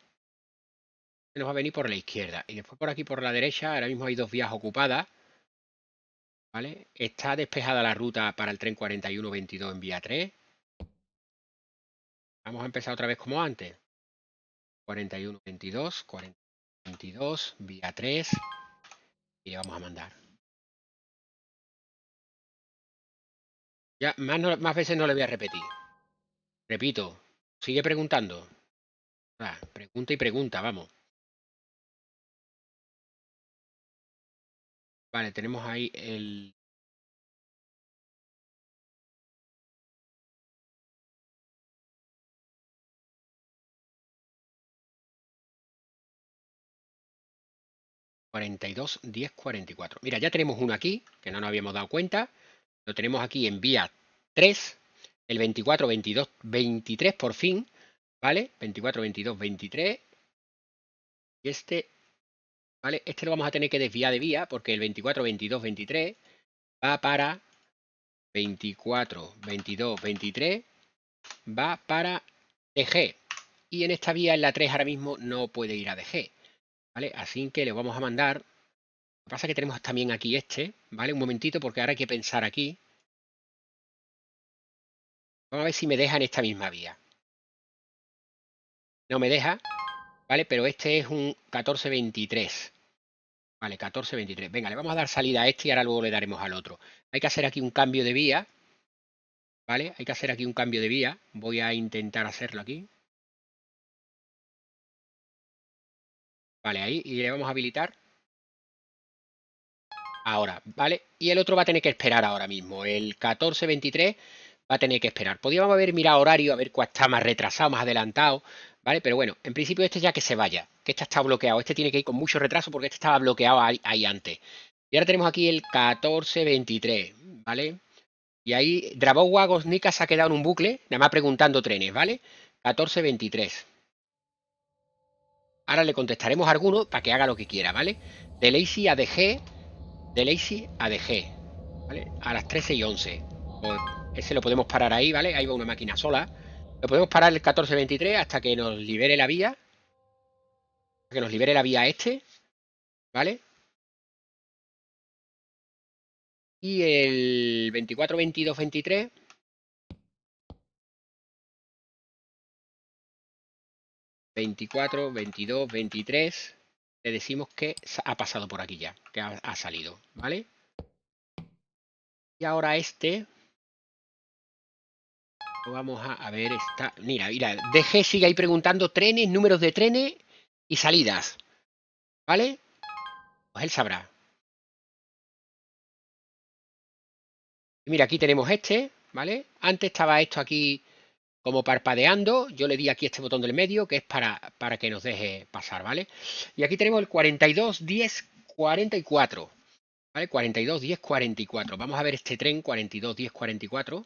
nos va a venir por la izquierda. Y después por aquí por la derecha, ahora mismo hay dos vías ocupadas. ¿Vale? Está despejada la ruta para el tren 4122 en vía 3. Vamos a empezar otra vez como antes. 4122, 4122, vía 3. Y le vamos a mandar. Ya, más, veces no le voy a repetir. Repito, sigue preguntando. Ah, pregunta y pregunta, vamos. Vale, tenemos ahí el... ...42, 10, 44. Mira, ya tenemos uno aquí, que no nos habíamos dado cuenta. Lo tenemos aquí en vía 3, el 24, 22, 23 por fin, ¿vale? 24, 22, 23. Y este este lo vamos a tener que desviar de vía porque el 24, 22, 23 va para 24, 22, 23 va para DG. E y en esta vía, en la 3, ahora mismo no puede ir a DG, ¿vale? Así que le vamos a mandar... Lo que pasa es que tenemos también aquí este, ¿vale? Un momentito porque ahora hay que pensar aquí. Vamos a ver si me deja en esta misma vía. No me deja, ¿vale? Pero este es un 14-23. Vale, 14, 23. Venga, le vamos a dar salida a este y ahora luego le daremos al otro. Hay que hacer aquí un cambio de vía. ¿Vale? Hay que hacer aquí un cambio de vía. Voy a intentar hacerlo aquí. Vale, ahí. Y le vamos a habilitar. Ahora, ¿vale? Y el otro va a tener que esperar ahora mismo. El 14 va a tener que esperar. Podríamos haber mirado horario, a ver cuál está más retrasado, más adelantado, ¿Vale? Pero bueno, en principio este ya que se vaya, que este está bloqueado. Este tiene que ir con mucho retraso porque este estaba bloqueado ahí, antes. Y ahora tenemos aquí el 1423, ¿vale? Y ahí Drabowa Gosnica se ha quedado en un bucle, nada más preguntando trenes, ¿vale? 1423. Ahora le contestaremos a alguno para que haga lo que quiera, ¿vale? De a DG, de Lacey a DG, ¿vale? A las 13 y 11. Pues ese lo podemos parar ahí, ¿vale? Ahí va una máquina sola podemos parar el 14-23 hasta que nos libere la vía. que nos libere la vía este. ¿Vale? Y el 24, 22, 23. ...24, 22, 23... ...le decimos que ha pasado por aquí ya... ...que ha salido, ¿vale? Y ahora este... Vamos a, ver, esta... Mira, mira, DG sigue ahí preguntando trenes, números de trenes y salidas. ¿Vale? Pues él sabrá. mira, aquí tenemos este, ¿vale? Antes estaba esto aquí como parpadeando. Yo le di aquí este botón del medio, que es para, para que nos deje pasar, ¿vale? Y aquí tenemos el 42, 10, 44. ¿Vale? 42, 10, 44. Vamos a ver este tren 42, 10, 44.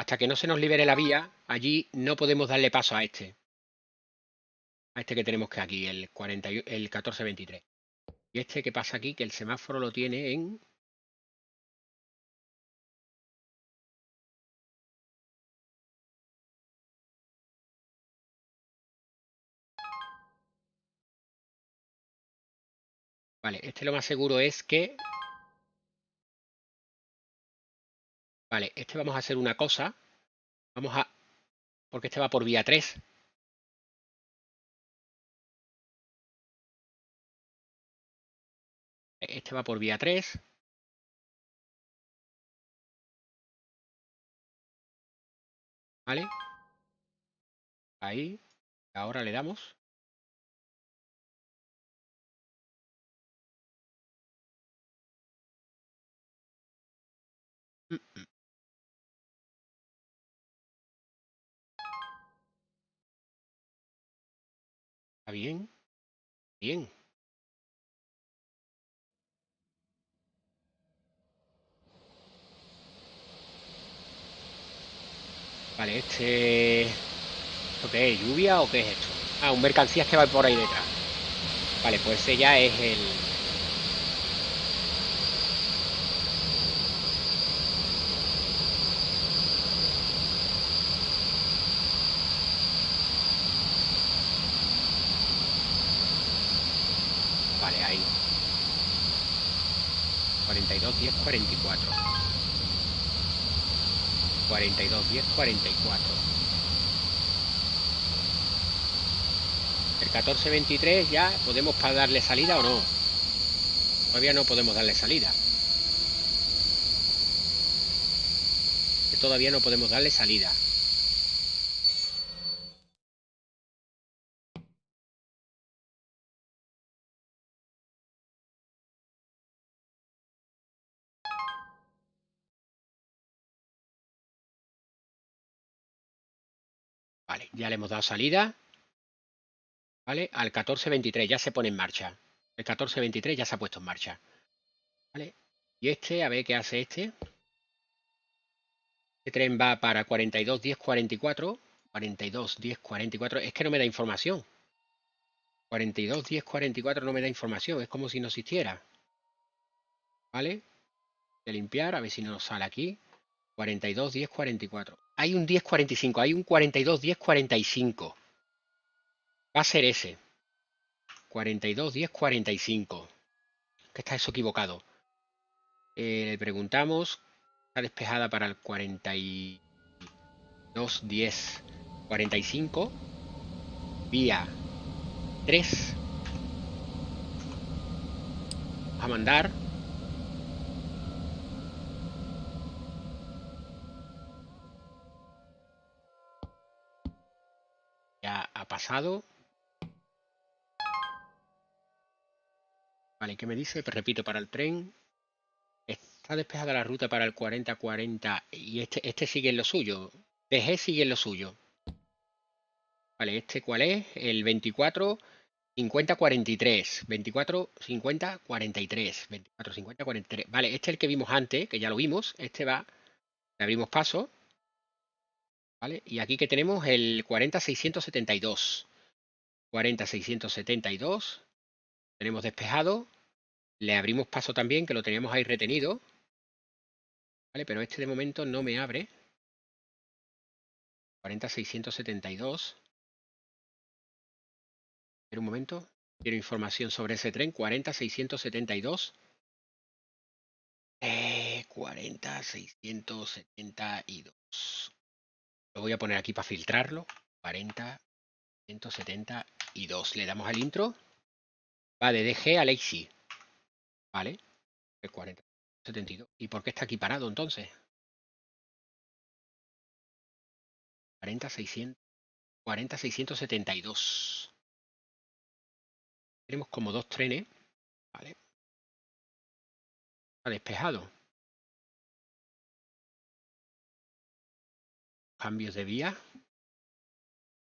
Hasta que no se nos libere la vía, allí no podemos darle paso a este. A este que tenemos que aquí, el, el 1423. Y este que pasa aquí, que el semáforo lo tiene en... Vale, este lo más seguro es que Vale, este vamos a hacer una cosa. Vamos a... Porque este va por vía 3. Este va por vía 3. ¿Vale? Ahí. Ahora le damos. Mm, mm. bien. Bien. Vale, este... ¿Esto ¿Lluvia o qué es esto? Ah, un mercancías que va por ahí detrás. Vale, pues ese ya es el... 42 10 44. 42 10 44. El 14 23 ya podemos darle salida o no. Todavía no podemos darle salida. Todavía no podemos darle salida. ya le hemos dado salida. ¿Vale? Al 1423 ya se pone en marcha. El 1423 ya se ha puesto en marcha. ¿Vale? Y este, a ver qué hace este. Este tren va para 421044. 421044. Es que no me da información. 421044 no me da información. Es como si no existiera. ¿Vale? De limpiar, a ver si no nos sale aquí. 421044 hay un 10-45, hay un 42-10-45. Va a ser ese. 42-10-45. Que está eso equivocado. Eh, le preguntamos. Está despejada para el 42-10. 45. Vía 3. A mandar. ha pasado. Vale, ¿qué me dice? Pues repito, para el tren. Está despejada la ruta para el 40-40 y este, este sigue en lo suyo. deje sigue en lo suyo. Vale, ¿este cuál es? El 24... 50 43, 24 50 43, 24 50 43. Vale, este es el que vimos antes, que ya lo vimos. Este va, le abrimos paso. ¿Vale? Y aquí que tenemos el 40672. 40672. Tenemos despejado. Le abrimos paso también, que lo teníamos ahí retenido. ¿Vale? Pero este de momento no me abre. 40672. Espera un momento. Quiero información sobre ese tren. 40672. Eh, 40672 voy a poner aquí para filtrarlo. 40, 172. Le damos al intro. Va de DG a Lexi. ¿Vale? El 40, 72. ¿Y por qué está aquí parado entonces? 40, 600. 40, 672. Tenemos como dos trenes. ¿Vale? Está despejado. Cambios de vía.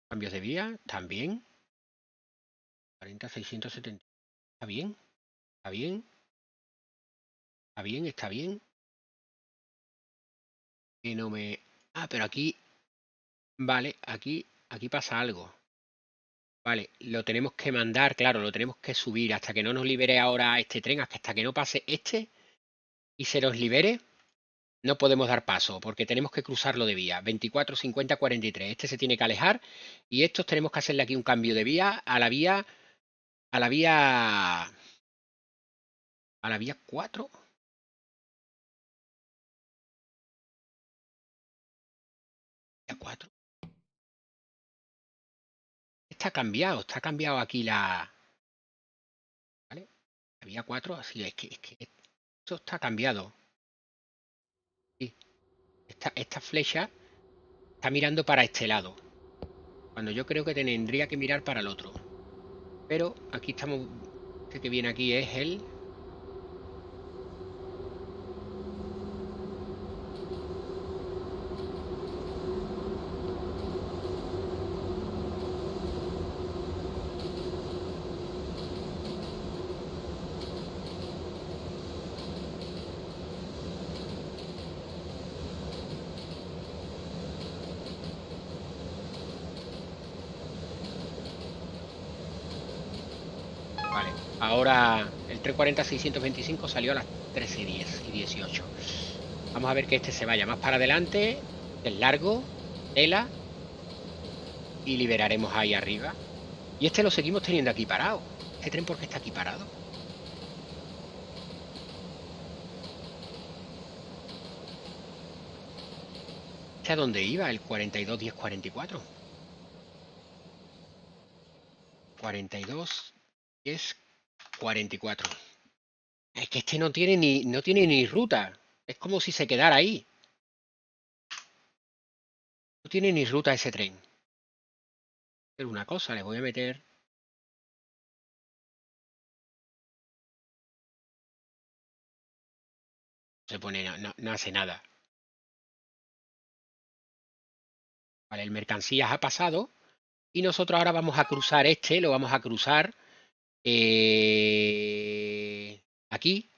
Cambios de vía, también. 40, 670. Está bien. Está bien. Está bien, está bien. Que no me... Ah, pero aquí... Vale, aquí, aquí pasa algo. Vale, lo tenemos que mandar, claro, lo tenemos que subir hasta que no nos libere ahora este tren, hasta que no pase este y se nos libere no podemos dar paso porque tenemos que cruzarlo de vía. 24, 50, 43. Este se tiene que alejar y estos tenemos que hacerle aquí un cambio de vía a la vía a la vía a la vía 4. 4. Está cambiado, está cambiado aquí la ¿vale? La vía 4, así es que esto está cambiado esta, flecha está mirando para este lado. Cuando yo creo que tendría que mirar para el otro. Pero aquí estamos... Este que viene aquí es el el 340-625 salió a las 13.10 y 18. Vamos a ver que este se vaya más para adelante, el largo, tela, y liberaremos ahí arriba. Y este lo seguimos teniendo aquí parado. ¿Este tren por qué está aquí parado? ¿Este a dónde iba? El 42-10-44. 42 10 44. Es que este no tiene ni, no tiene ni ruta. Es como si se quedara ahí. No tiene ni ruta ese tren. Pero una cosa, le voy a meter se pone, no, no, hace nada. Vale, el mercancías ha pasado y nosotros ahora vamos a cruzar este, lo vamos a cruzar eh, aquí.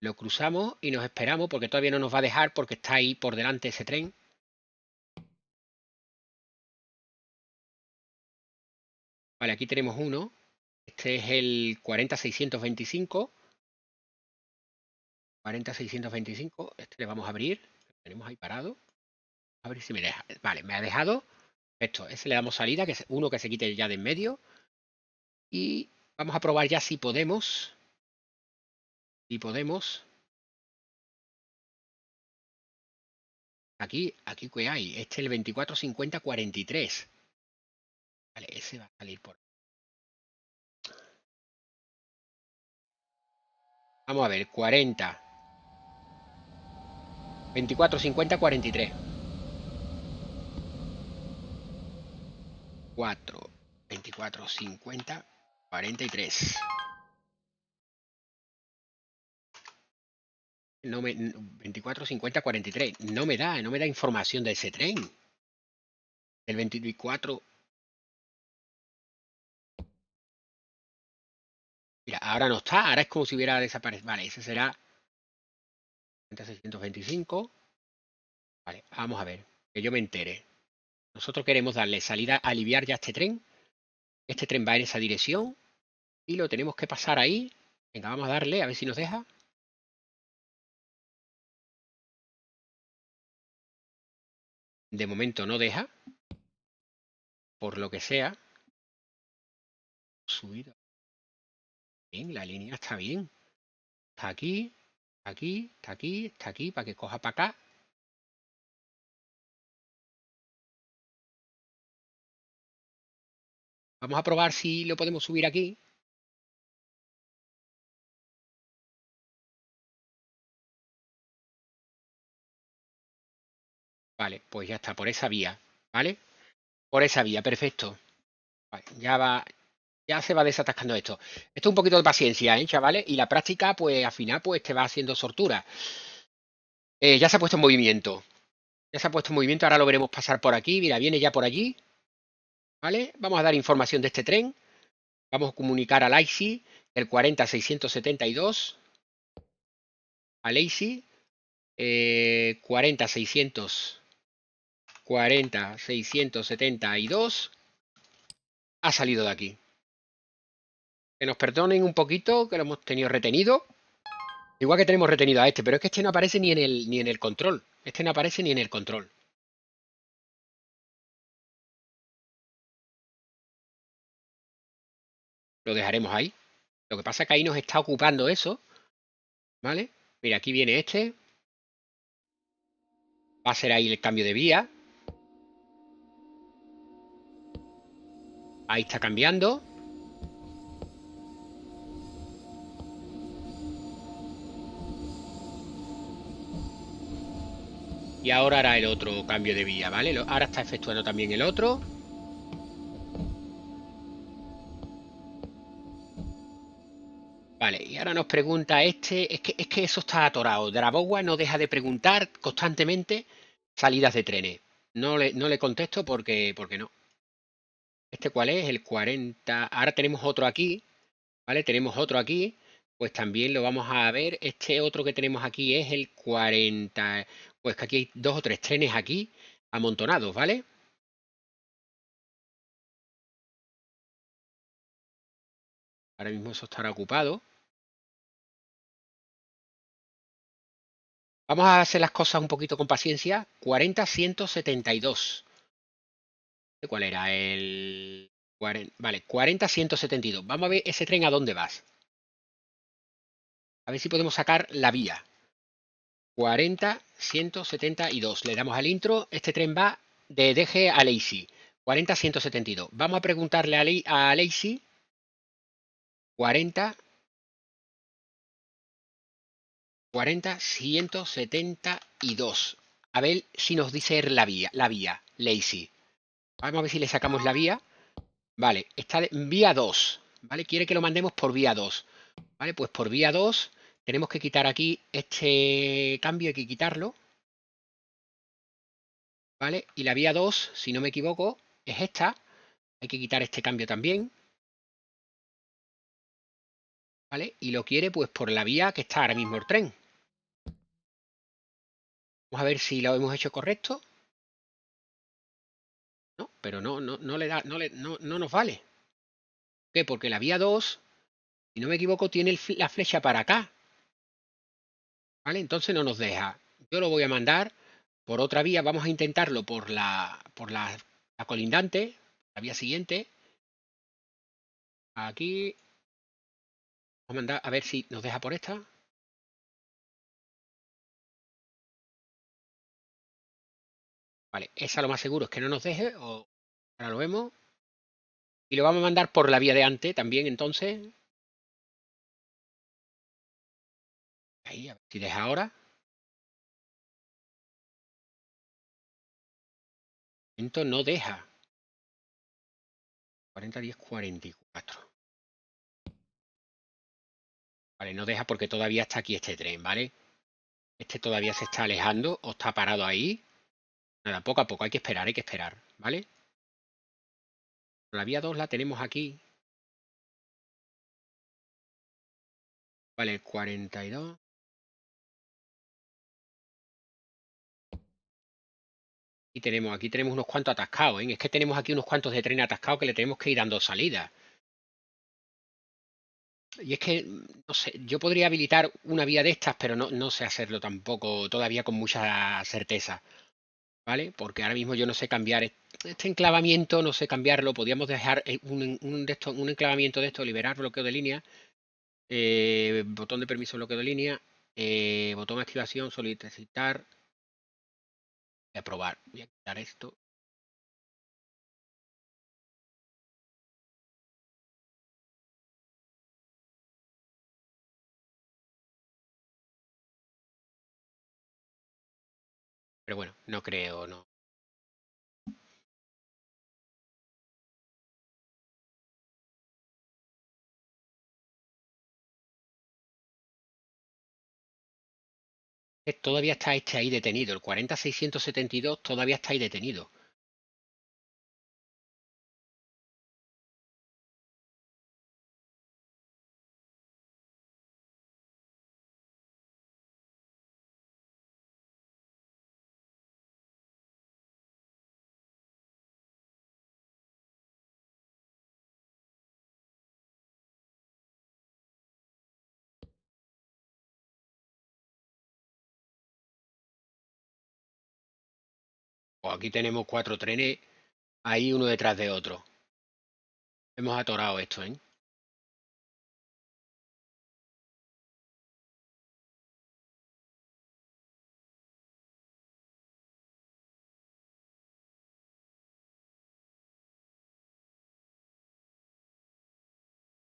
Lo cruzamos y nos esperamos porque todavía no nos va a dejar porque está ahí por delante ese tren. Vale, aquí tenemos uno. Este es el 40625. 40625. Este le vamos a abrir. Lo tenemos ahí parado. A ver si me deja. Vale, me ha dejado. Esto, ese le damos salida, que es uno que se quite ya de en medio. Y vamos a probar ya si podemos. Si podemos. Aquí, aquí que hay. Este es el 245043. Vale, ese va a salir por. Vamos a ver, 40. 24, 43. 4, 24, 50, 43. No me, 24, 50, 43. No me da, no me da información de ese tren. El 24... Mira, ahora no está, ahora es como si hubiera desaparecido. Vale, ese será 625. Vale, vamos a ver, que yo me entere. Nosotros queremos darle salida, aliviar ya este tren. Este tren va en esa dirección y lo tenemos que pasar ahí. Venga, vamos a darle a ver si nos deja. De momento no deja. Por lo que sea. Subido. Bien, la línea está bien. Está aquí, está aquí, está aquí, está aquí, para que coja para acá Vamos a probar si lo podemos subir aquí. Vale, pues ya está, por esa vía, ¿vale? Por esa vía, perfecto. ya va, ya se va desatascando esto. Esto es un poquito de paciencia, ¿eh, chavales? Y la práctica, pues al final, pues te va haciendo sortura. Eh, ya se ha puesto en movimiento. Ya se ha puesto en movimiento, ahora lo veremos pasar por aquí. Mira, viene ya por allí. Vamos a dar información de este tren. Vamos a comunicar al ICI el 40672, al ICI eh, 40600, 40672 ha salido de aquí. Que nos perdonen un poquito, que lo hemos tenido retenido. Igual que tenemos retenido a este, pero es que este no aparece ni en el, ni en el control. Este no aparece ni en el control. Lo dejaremos ahí. Lo que pasa es que ahí nos está ocupando eso. ¿Vale? Mira, aquí viene este. Va a ser ahí el cambio de vía. Ahí está cambiando. Y ahora hará el otro cambio de vía, ¿vale? Ahora está efectuando también el otro. Vale, y ahora nos pregunta este, es que, es que eso está atorado. Drabowa no deja de preguntar constantemente salidas de trenes. No le, no le contesto porque, porque no. ¿Este cuál es? El 40. Ahora tenemos otro aquí, ¿vale? Tenemos otro aquí, pues también lo vamos a ver. Este otro que tenemos aquí es el 40. Pues que aquí hay dos o tres trenes aquí amontonados, ¿vale? Ahora mismo eso estará ocupado. Vamos a hacer las cosas un poquito con paciencia. 40-172. ¿Este ¿Cuál era? El... vale, 40-172. Vamos a ver ese tren a dónde vas. A ver si podemos sacar la vía. 40-172. Le damos al intro. Este tren va de DG a Lacey. 40-172. Vamos a preguntarle a, a Lacey. 40 40, 172. A ver si nos dice la vía, la vía, Lazy. Vamos a ver si le sacamos la vía. Vale, está en vía 2. ¿Vale? Quiere que lo mandemos por vía 2. Vale, pues por vía 2 tenemos que quitar aquí este cambio, hay que quitarlo. ¿Vale? Y la vía 2, si no me equivoco, es esta. Hay que quitar este cambio también. ¿Vale? Y lo quiere pues por la vía que está ahora mismo el tren. Vamos a ver si lo hemos hecho correcto. No, pero no, no, no le da, no, le, no, no nos vale. ¿Por qué? Porque la vía 2, si no me equivoco, tiene la flecha para acá. ¿Vale? Entonces no nos deja. Yo lo voy a mandar por otra vía. Vamos a intentarlo por la, por la, la colindante, la vía siguiente. Aquí. Vamos a mandar a ver si nos deja por esta. Vale, esa lo más seguro es que no nos deje, o ahora lo vemos. Y lo vamos a mandar por la vía de antes también, entonces. Ahí, a ver si deja ahora. no deja. 40, 10, 44. Vale, no deja porque todavía está aquí este tren, ¿vale? Este todavía se está alejando o está parado ahí. Nada, poco a poco, hay que esperar, hay que esperar, ¿vale? La vía 2 la tenemos aquí. Vale, 42. Y tenemos, aquí tenemos unos cuantos atascados, ¿eh? Es que tenemos aquí unos cuantos de tren atascados que le tenemos que ir dando salida. Y es que, no sé, yo podría habilitar una vía de estas, pero no, no sé hacerlo tampoco todavía con mucha certeza. ¿vale? Porque ahora mismo yo no sé cambiar este enclavamiento, no sé cambiarlo, podríamos dejar eh, un, un, enclavamiento de esto, liberar bloqueo de línea, eh, botón de permiso bloqueo de línea, eh, botón de activación, solicitar, aprobar. Voy a quitar esto. Pero bueno, no creo, no. Todavía está este ahí detenido, el 40672 todavía está ahí detenido. aquí tenemos cuatro trenes ahí uno detrás de otro. Hemos atorado esto, ¿eh?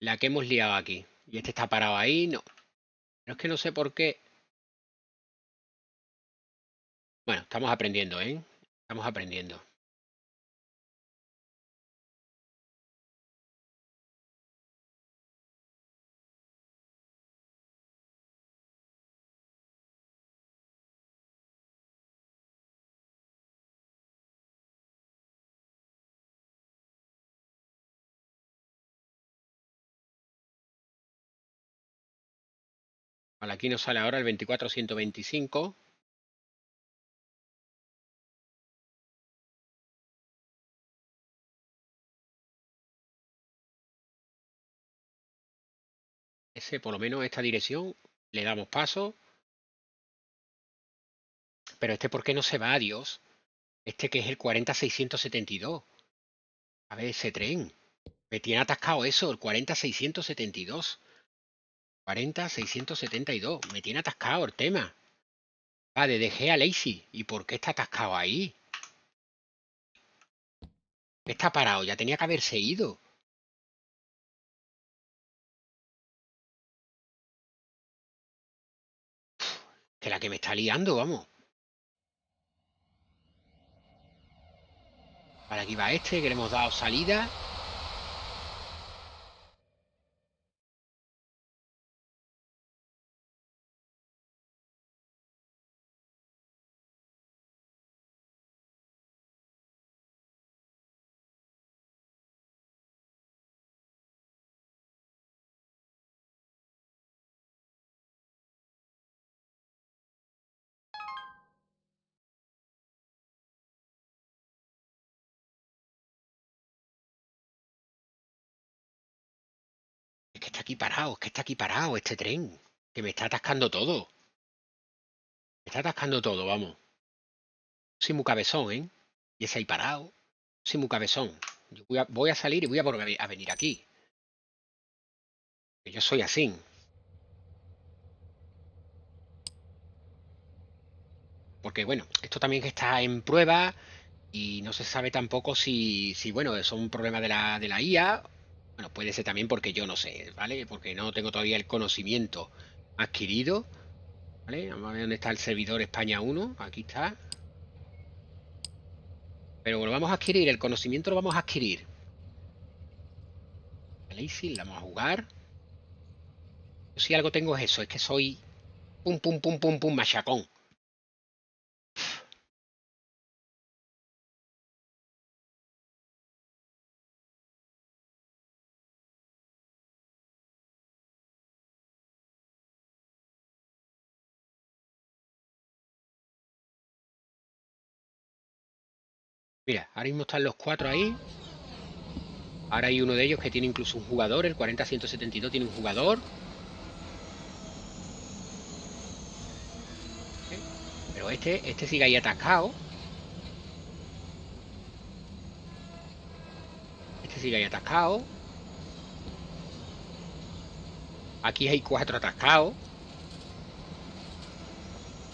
La que hemos liado aquí. Y este está parado ahí, no. Pero es que no sé por qué. Bueno, estamos aprendiendo, ¿eh? estamos aprendiendo Aquí nos sale ahora el ciento por lo menos esta dirección, le damos paso. Pero este, ¿por qué no se va? A Dios Este que es el 40672. A ver, ese tren. Me tiene atascado eso, el 40672. 40672. Me tiene atascado el tema. Va, de dejé a Lazy. ¿Y por qué está atascado ahí? Está parado, ya tenía que haberse ido. Es la que me está liando, vamos. Para aquí va este, que le hemos dado salida. es que está aquí parado este tren, que me está atascando todo. Me está atascando todo, vamos. Sin muy cabezón, ¿eh? Y ese ahí parado. sin muy cabezón. Yo voy, a, salir y voy a volver a venir aquí. Que yo soy así. Porque bueno, esto también está en prueba y no se sabe tampoco si, si bueno, es un problema de la, de la IA bueno, puede ser también porque yo no sé, ¿vale? Porque no tengo todavía el conocimiento adquirido. ¿Vale? Vamos a ver dónde está el servidor España 1. Aquí está. Pero lo vamos a adquirir, el conocimiento lo vamos a adquirir. El la vamos a jugar. si algo tengo es eso, es que soy pum, pum, pum, pum, pum, machacón. Mira, ahora mismo están los cuatro ahí. Ahora hay uno de ellos que tiene incluso un jugador. El 40-172 tiene un jugador. Pero este, este sigue ahí atacado. Este sigue ahí atascado. Aquí hay cuatro atascados.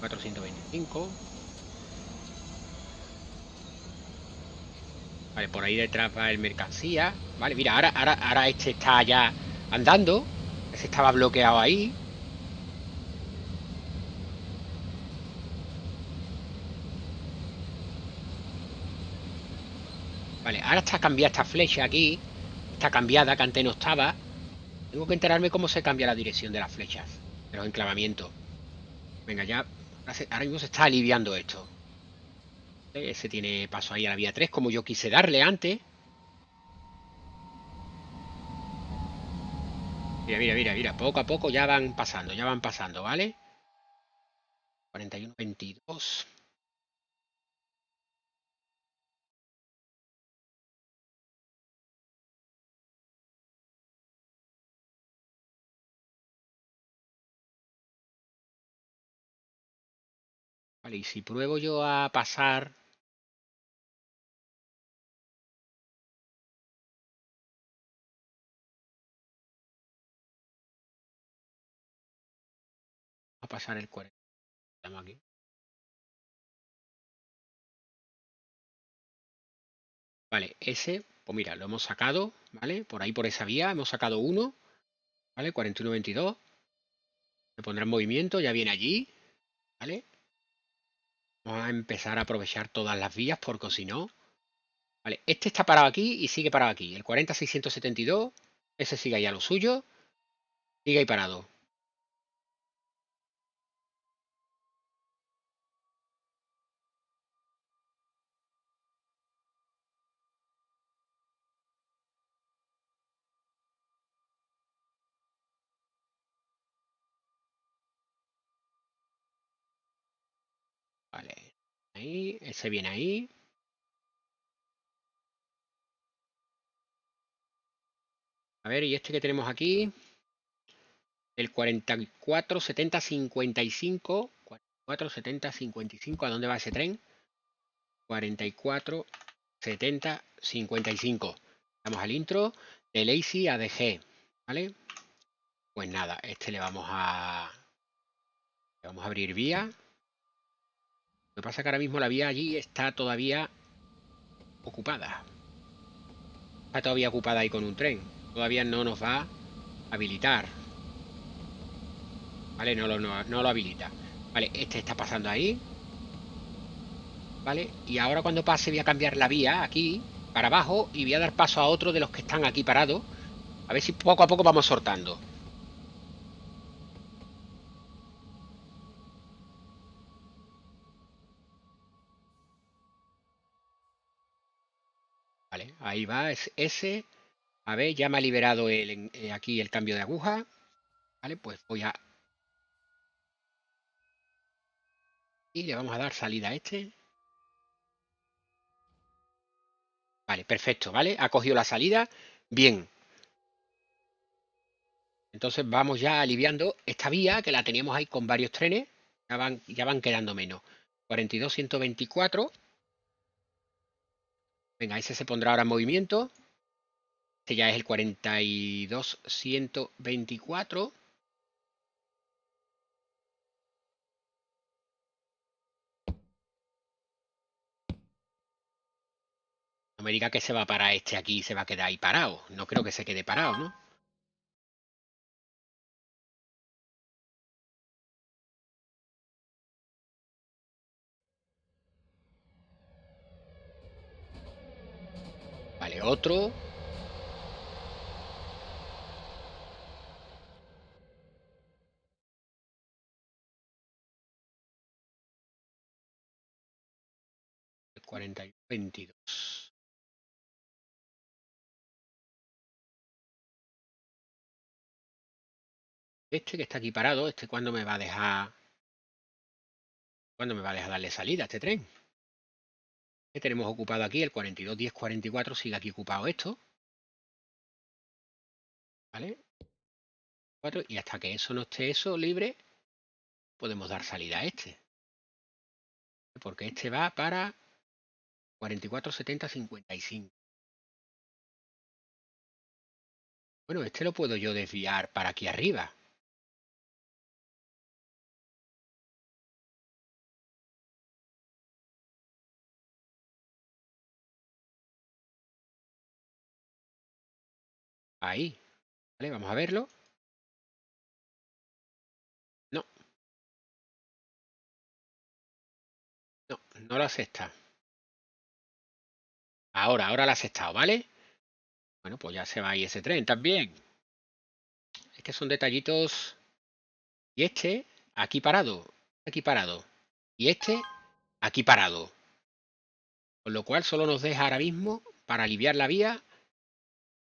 425. por ahí detrás va el mercancía. Vale, mira, ahora, este está ya andando. Se este estaba bloqueado ahí. Vale, ahora está cambiada esta flecha aquí. Está cambiada, que antes no estaba. Tengo que enterarme cómo se cambia la dirección de las flechas. De los enclavamientos. Venga, ya... Ahora mismo se está aliviando esto. Ese eh, tiene paso ahí a la vía 3, como yo quise darle antes. Mira, mira, mira, mira. Poco a poco ya van pasando, ya van pasando, ¿vale? 41, 22. Vale, y si pruebo yo a pasar pasar el 40. aquí. Vale, ese, pues mira, lo hemos sacado, ¿vale? Por ahí, por esa vía, hemos sacado uno, ¿vale? 41.22. se pondrá en movimiento, ya viene allí, ¿vale? Vamos a empezar a aprovechar todas las vías porque si no... Vale, este está parado aquí y sigue parado aquí. El 672, ese sigue ahí a lo suyo, sigue ahí parado. ese eh, viene ahí. A ver, y este que tenemos aquí, el 44, 70, 55, 44, 70, 55, ¿a dónde va ese tren? 44, 70, 55. Vamos al intro de Lazy a ¿vale? Pues nada, este le vamos a... Le vamos a abrir vía. Lo que pasa es que ahora mismo la vía allí está todavía ocupada. Está todavía ocupada ahí con un tren. Todavía no nos va a habilitar. Vale, no lo, no, lo habilita. Vale, este está pasando ahí. ¿Vale? Y ahora cuando pase voy a cambiar la vía aquí para abajo y voy a dar paso a otro de los que están aquí parados. A ver si poco a poco vamos sortando. Ahí va, es ese. A ver, ya me ha liberado eh, aquí el cambio de aguja. Vale, pues voy a... Y le vamos a dar salida a este. Vale, perfecto, ¿vale? Ha cogido la salida. Bien. Entonces vamos ya aliviando esta vía que la teníamos ahí con varios trenes. Ya van, ya van quedando menos. 42, 124. Venga, ese se pondrá ahora en movimiento. Este ya es el 42124. No me diga que se va para este aquí y se va a quedar ahí parado. No creo que se quede parado, ¿no? Vale, otro. Cuarenta y veintidós. este que está aquí parado, este cuándo me va a dejar, cuándo me va a dejar darle salida a este tren que tenemos ocupado aquí, el 42, 10, 44, sigue aquí ocupado esto. ¿Vale? Y hasta que eso no esté eso libre, podemos dar salida a este. Porque este va para 44, 70, 55. Bueno, este lo puedo yo desviar para aquí arriba. Ahí. Vale, vamos a verlo. No. No, no lo acepta. Ahora, ahora lo ha aceptado, ¿vale? Bueno, pues ya se va ahí ese tren también. Es que son detallitos. Y este, aquí parado. Aquí parado. Y este, aquí parado. Con lo cual solo nos deja ahora mismo, para aliviar la vía,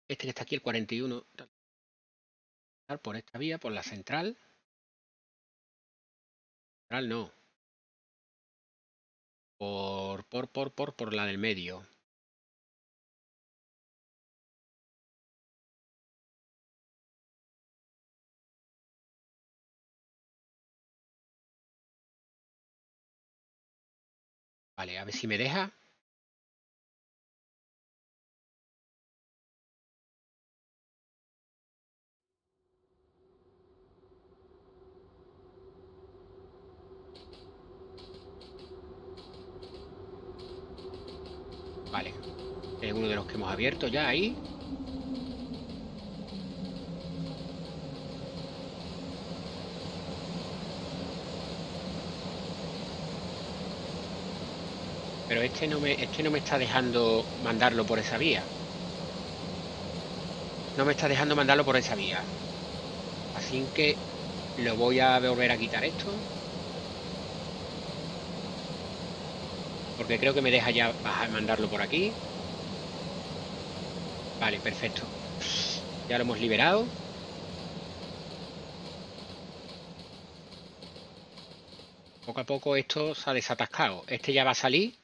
este que está aquí, el 41, por esta vía, por la central. Central no. Por, por, por, por, por la del medio. Vale, a ver si me deja. Es uno de los que hemos abierto ya ahí. Pero este no me, este no me está dejando mandarlo por esa vía. No me está dejando mandarlo por esa vía. Así que lo voy a volver a quitar esto. Porque creo que me deja ya mandarlo por aquí. Vale, perfecto. Ya lo hemos liberado. Poco a poco esto se ha desatascado. Este ya va a salir.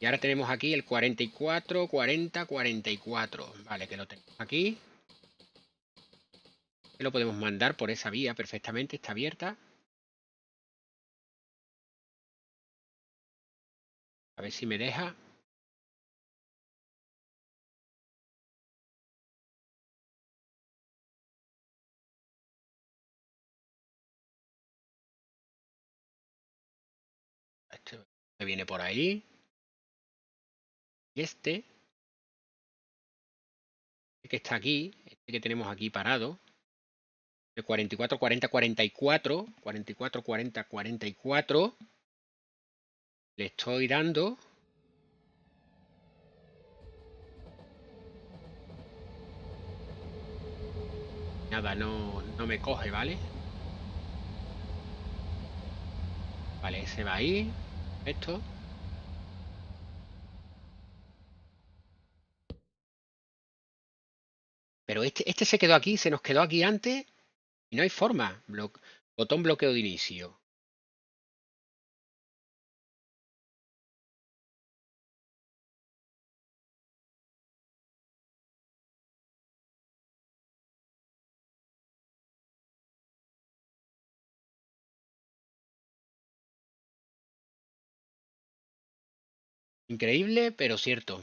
Y ahora tenemos aquí el 44, 40, 44. Vale, que lo tenemos aquí. lo podemos mandar por esa vía perfectamente. Está abierta. A ver si me deja. viene por ahí. Este. Este que está aquí. Este que tenemos aquí parado. De 44, 40, 44. 44, 40, 44. Le estoy dando. Nada, no, no me coge, ¿vale? Vale, ese va ahí esto Pero este, este se quedó aquí, se nos quedó aquí antes y no hay forma. botón bloqueo de inicio. Increíble, pero cierto.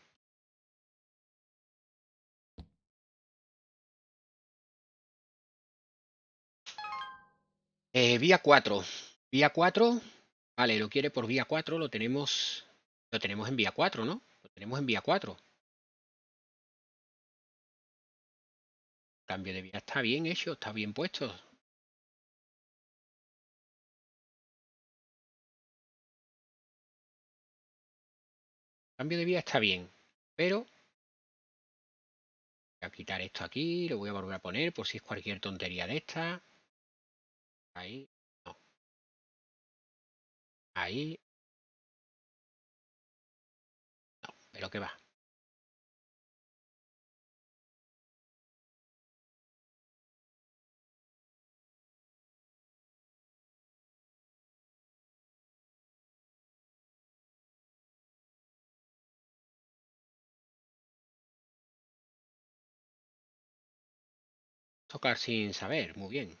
Eh, vía 4. Vía 4. Vale, lo quiere por vía 4. Lo tenemos. Lo tenemos en vía 4, ¿no? Lo tenemos en vía 4. Cambio de vía está bien hecho, está bien puesto. Cambio de vía está bien, pero voy a quitar esto aquí, lo voy a volver a poner por si es cualquier tontería de esta. Ahí no. Ahí. No, pero que va. Tocar sin saber, muy bien.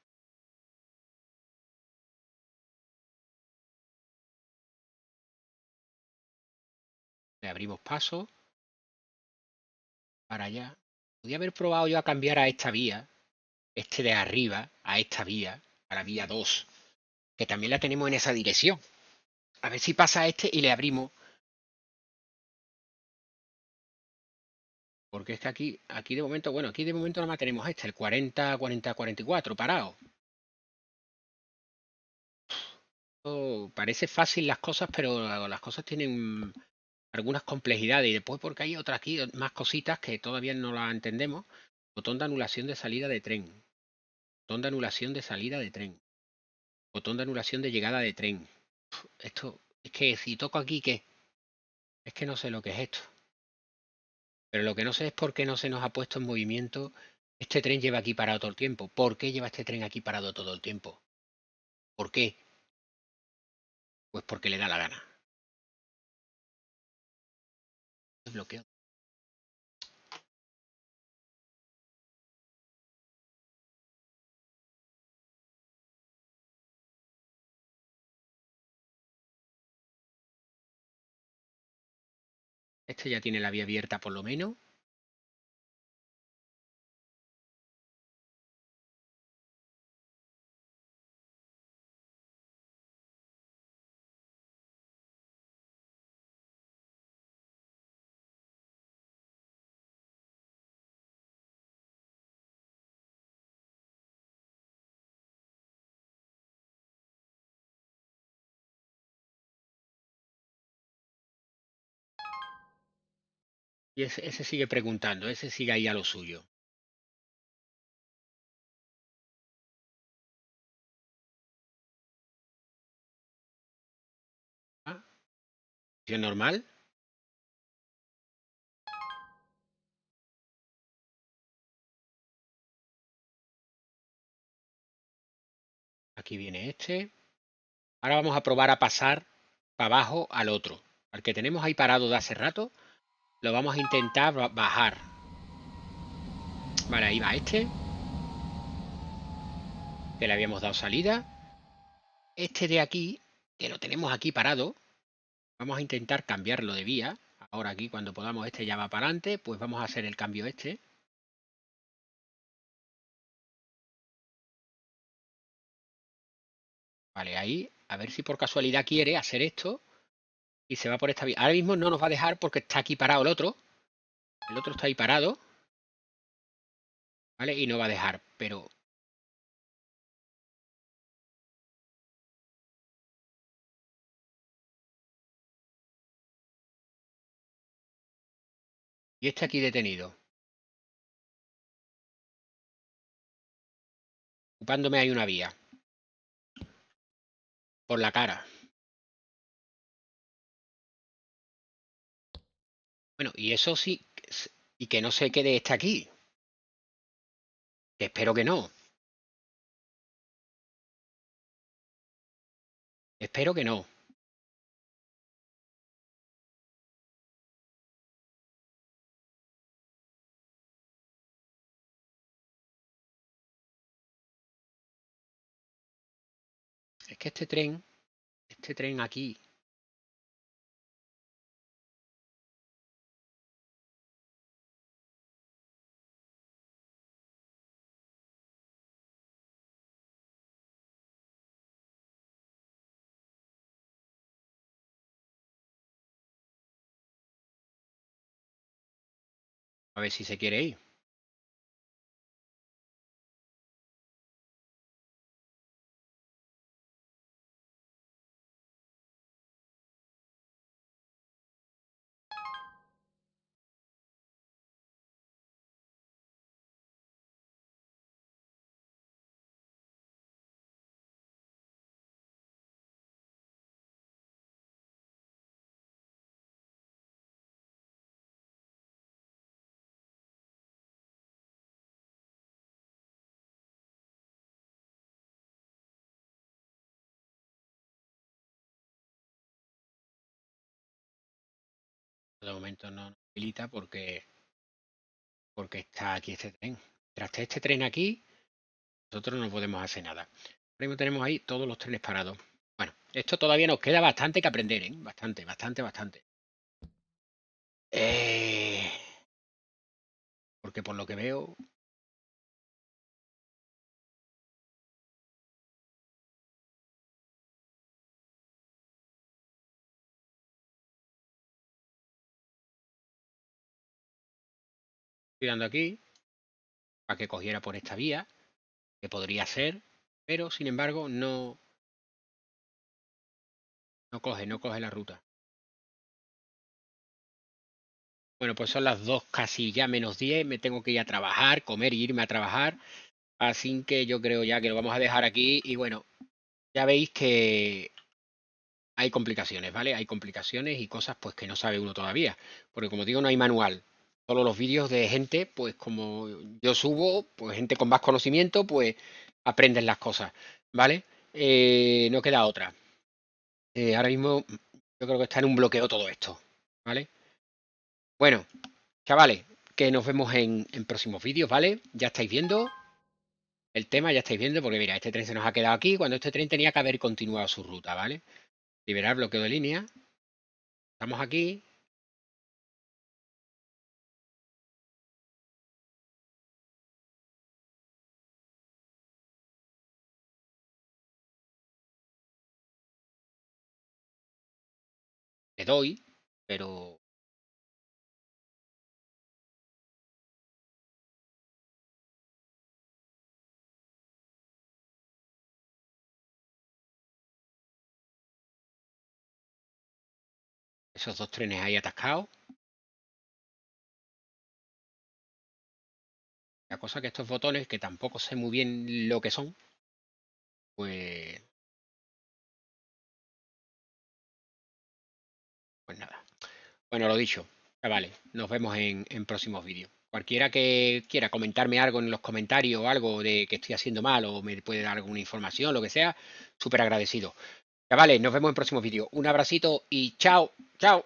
Le abrimos paso. Para allá. Podría haber probado yo a cambiar a esta vía. Este de arriba. A esta vía. A la vía 2. Que también la tenemos en esa dirección. A ver si pasa a este y le abrimos. Porque es que aquí, aquí de momento, bueno, aquí de momento nada más tenemos este, el 40, 40, 44, parado. parece fácil las cosas, pero las cosas tienen algunas complejidades y después porque hay otras aquí, más cositas que todavía no las entendemos. Botón de anulación de salida de tren. Botón de anulación de salida de tren. Botón de anulación de llegada de tren. Esto es que si toco aquí, ¿qué? Es que no sé lo que es esto. Pero lo que no sé es por qué no se nos ha puesto en movimiento. Este tren lleva aquí parado todo el tiempo. ¿Por qué lleva este tren aquí parado todo el tiempo? ¿Por qué? Pues porque le da la gana. desbloqueo Este ya tiene la vía abierta por lo menos. Y ese, sigue preguntando, ese sigue ahí a lo suyo. Ah. normal. Aquí viene este. Ahora vamos a probar a pasar para abajo al otro, al que tenemos ahí parado de hace rato. Lo vamos a intentar bajar. Vale, ahí va este. Que le habíamos dado salida. Este de aquí, que lo tenemos aquí parado. Vamos a intentar cambiarlo de vía. Ahora aquí cuando podamos este ya va para adelante, pues vamos a hacer el cambio este. Vale, ahí, a ver si por casualidad quiere hacer esto. Y se va por esta vía. Ahora mismo no nos va a dejar porque está aquí parado el otro. El otro está ahí parado. ¿Vale? Y no va a dejar, pero... Y está aquí detenido. Ocupándome hay una vía. Por la cara. Bueno, y eso sí, y que no se quede está aquí. espero que no. Espero que no. Es que este tren, este tren aquí, A ver si se quiere ir. de momento no habilita porque, porque está aquí este tren. Tras este tren aquí, nosotros no podemos hacer nada. Ahora tenemos ahí todos los trenes parados. Bueno, esto todavía nos queda bastante que aprender, ¿eh? Bastante, bastante, bastante. Eh, porque por lo que veo, tirando aquí para que cogiera por esta vía, que podría ser, pero sin embargo no, no coge, no coge la ruta. Bueno, pues son las dos casi ya menos 10, me tengo que ir a trabajar, comer irme a trabajar, así que yo creo ya que lo vamos a dejar aquí y bueno, ya veis que hay complicaciones, ¿vale? Hay complicaciones y cosas pues que no sabe uno todavía, porque como digo, no hay manual, solo los vídeos de gente, pues como yo subo, pues gente con más conocimiento, pues aprenden las cosas, ¿vale? Eh, no queda otra. Eh, ahora mismo yo creo que está en un bloqueo todo esto, ¿vale? Bueno, chavales, que nos vemos en, en próximos vídeos, ¿vale? Ya estáis viendo el tema, ya estáis viendo, porque mira, este tren se nos ha quedado aquí, cuando este tren tenía que haber continuado su ruta, ¿vale? Liberar bloqueo de línea. Estamos aquí, doy, pero esos dos trenes ahí atascados. La cosa que estos botones, que tampoco sé muy bien lo que son, pues Pues nada. Bueno, lo dicho. Ah, vale, nos vemos en, próximos vídeos. Cualquiera que quiera comentarme algo en los comentarios, algo de que estoy haciendo mal o me puede dar alguna información, lo que sea, súper agradecido. ya vale nos vemos en próximos vídeos. Un abracito y chao, chao.